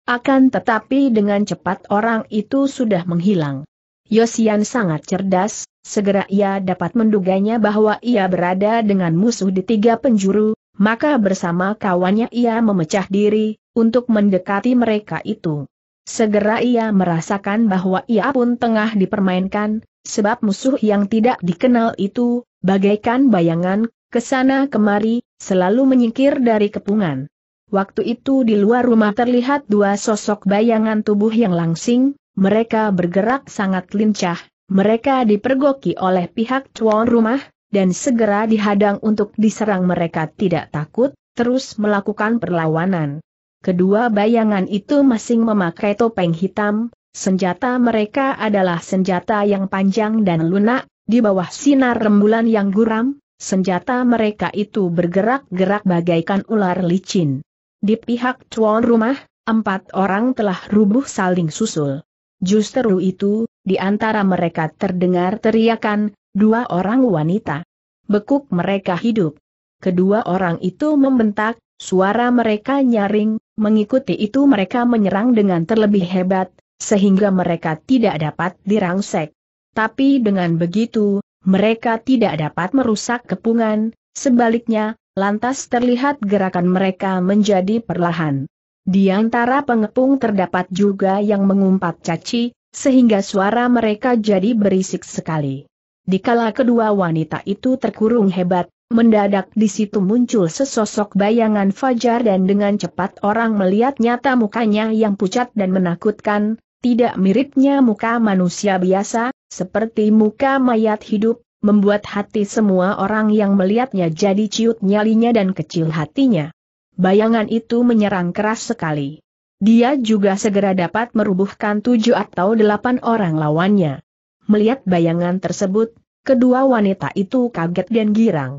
Akan tetapi dengan cepat orang itu sudah menghilang. Yosian sangat cerdas, segera ia dapat menduganya bahwa ia berada dengan musuh di tiga penjuru, maka bersama kawannya ia memecah diri, untuk mendekati mereka itu. Segera ia merasakan bahwa ia pun tengah dipermainkan, sebab musuh yang tidak dikenal itu, bagaikan bayangan, kesana kemari, selalu menyingkir dari kepungan. Waktu itu di luar rumah terlihat dua sosok bayangan tubuh yang langsing, mereka bergerak sangat lincah, mereka dipergoki oleh pihak tuan rumah, dan segera dihadang untuk diserang mereka tidak takut, terus melakukan perlawanan. Kedua bayangan itu masing memakai topeng hitam, senjata mereka adalah senjata yang panjang dan lunak, di bawah sinar rembulan yang guram, senjata mereka itu bergerak-gerak bagaikan ular licin. Di pihak cuan rumah, empat orang telah rubuh saling susul. Justru itu, di antara mereka terdengar teriakan, dua orang wanita. Bekuk mereka hidup. Kedua orang itu membentak, suara mereka nyaring, mengikuti itu mereka menyerang dengan terlebih hebat, sehingga mereka tidak dapat dirangsek. Tapi dengan begitu, mereka tidak dapat merusak kepungan, sebaliknya, Lantas terlihat gerakan mereka menjadi perlahan. Di antara pengepung terdapat juga yang mengumpat caci, sehingga suara mereka jadi berisik sekali. Dikala kedua wanita itu terkurung hebat, mendadak di situ muncul sesosok bayangan Fajar dan dengan cepat orang melihat nyata mukanya yang pucat dan menakutkan, tidak miripnya muka manusia biasa, seperti muka mayat hidup, membuat hati semua orang yang melihatnya jadi ciut nyalinya dan kecil hatinya. Bayangan itu menyerang keras sekali. Dia juga segera dapat merubuhkan tujuh atau delapan orang lawannya. Melihat bayangan tersebut, kedua wanita itu kaget dan girang.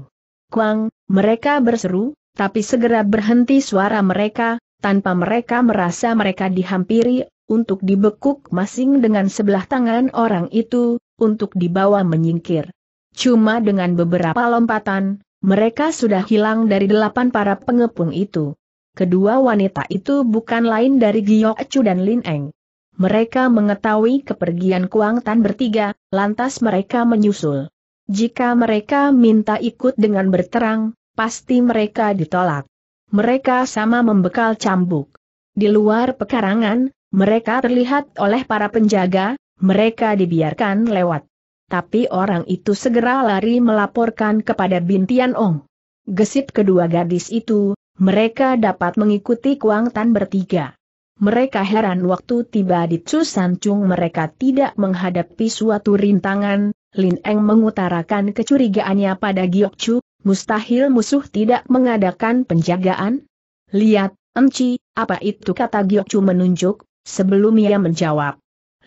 Kuang, mereka berseru, tapi segera berhenti suara mereka, tanpa mereka merasa mereka dihampiri, untuk dibekuk masing dengan sebelah tangan orang itu, untuk dibawa menyingkir. Cuma dengan beberapa lompatan, mereka sudah hilang dari delapan para pengepung itu. Kedua wanita itu bukan lain dari Giok Chu dan Lin Eng. Mereka mengetahui kepergian Kuang Tan bertiga, lantas mereka menyusul. Jika mereka minta ikut dengan berterang, pasti mereka ditolak. Mereka sama membekal cambuk. Di luar pekarangan, mereka terlihat oleh para penjaga, mereka dibiarkan lewat tapi orang itu segera lari melaporkan kepada Bintian Ong. Gesit kedua gadis itu, mereka dapat mengikuti Kuang Tan bertiga. Mereka heran waktu tiba di San Chung mereka tidak menghadapi suatu rintangan, Lin Eng mengutarakan kecurigaannya pada Giok Chu. mustahil musuh tidak mengadakan penjagaan? Lihat, Enci, apa itu kata Giok Chu menunjuk, sebelum ia menjawab.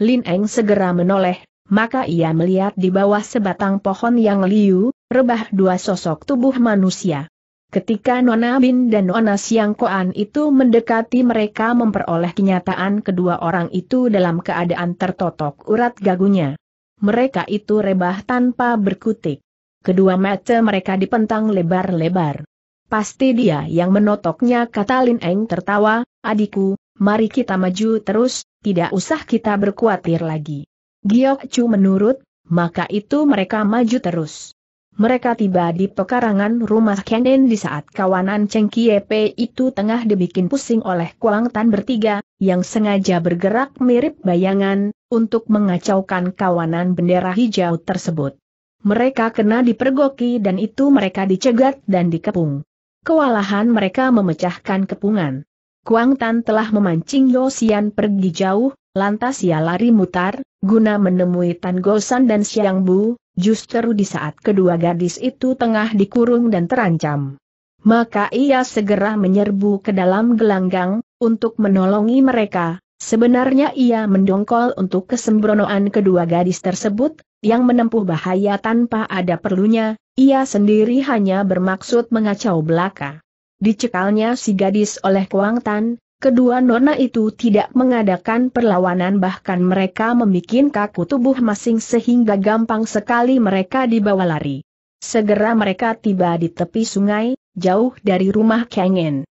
Lin Eng segera menoleh, maka ia melihat di bawah sebatang pohon yang liu, rebah dua sosok tubuh manusia. Ketika Nona Bin dan Nona Siang Koan itu mendekati mereka memperoleh kenyataan kedua orang itu dalam keadaan tertotok urat gagunya. Mereka itu rebah tanpa berkutik. Kedua mata mereka dipentang lebar-lebar. Pasti dia yang menotoknya kata Lin Eng tertawa, adikku, mari kita maju terus, tidak usah kita berkuatir lagi. Giok Chu menurut, maka itu mereka maju terus. Mereka tiba di pekarangan rumah Kenen di saat kawanan Cheng Kiepe itu tengah dibikin pusing oleh Kuang Tan bertiga, yang sengaja bergerak mirip bayangan, untuk mengacaukan kawanan bendera hijau tersebut. Mereka kena dipergoki dan itu mereka dicegat dan dikepung. Kewalahan mereka memecahkan kepungan. Kuang Tan telah memancing Yosian pergi jauh, lantas ia lari mutar, guna menemui Tan Gosan dan Siang Bu, justru di saat kedua gadis itu tengah dikurung dan terancam. Maka ia segera menyerbu ke dalam gelanggang, untuk menolongi mereka, sebenarnya ia mendongkol untuk kesembronoan kedua gadis tersebut, yang menempuh bahaya tanpa ada perlunya, ia sendiri hanya bermaksud mengacau belaka. Dicekalnya si gadis oleh Kuang Tan, Kedua nona itu tidak mengadakan perlawanan bahkan mereka membuat kaku tubuh masing sehingga gampang sekali mereka dibawa lari. Segera mereka tiba di tepi sungai, jauh dari rumah Kengen.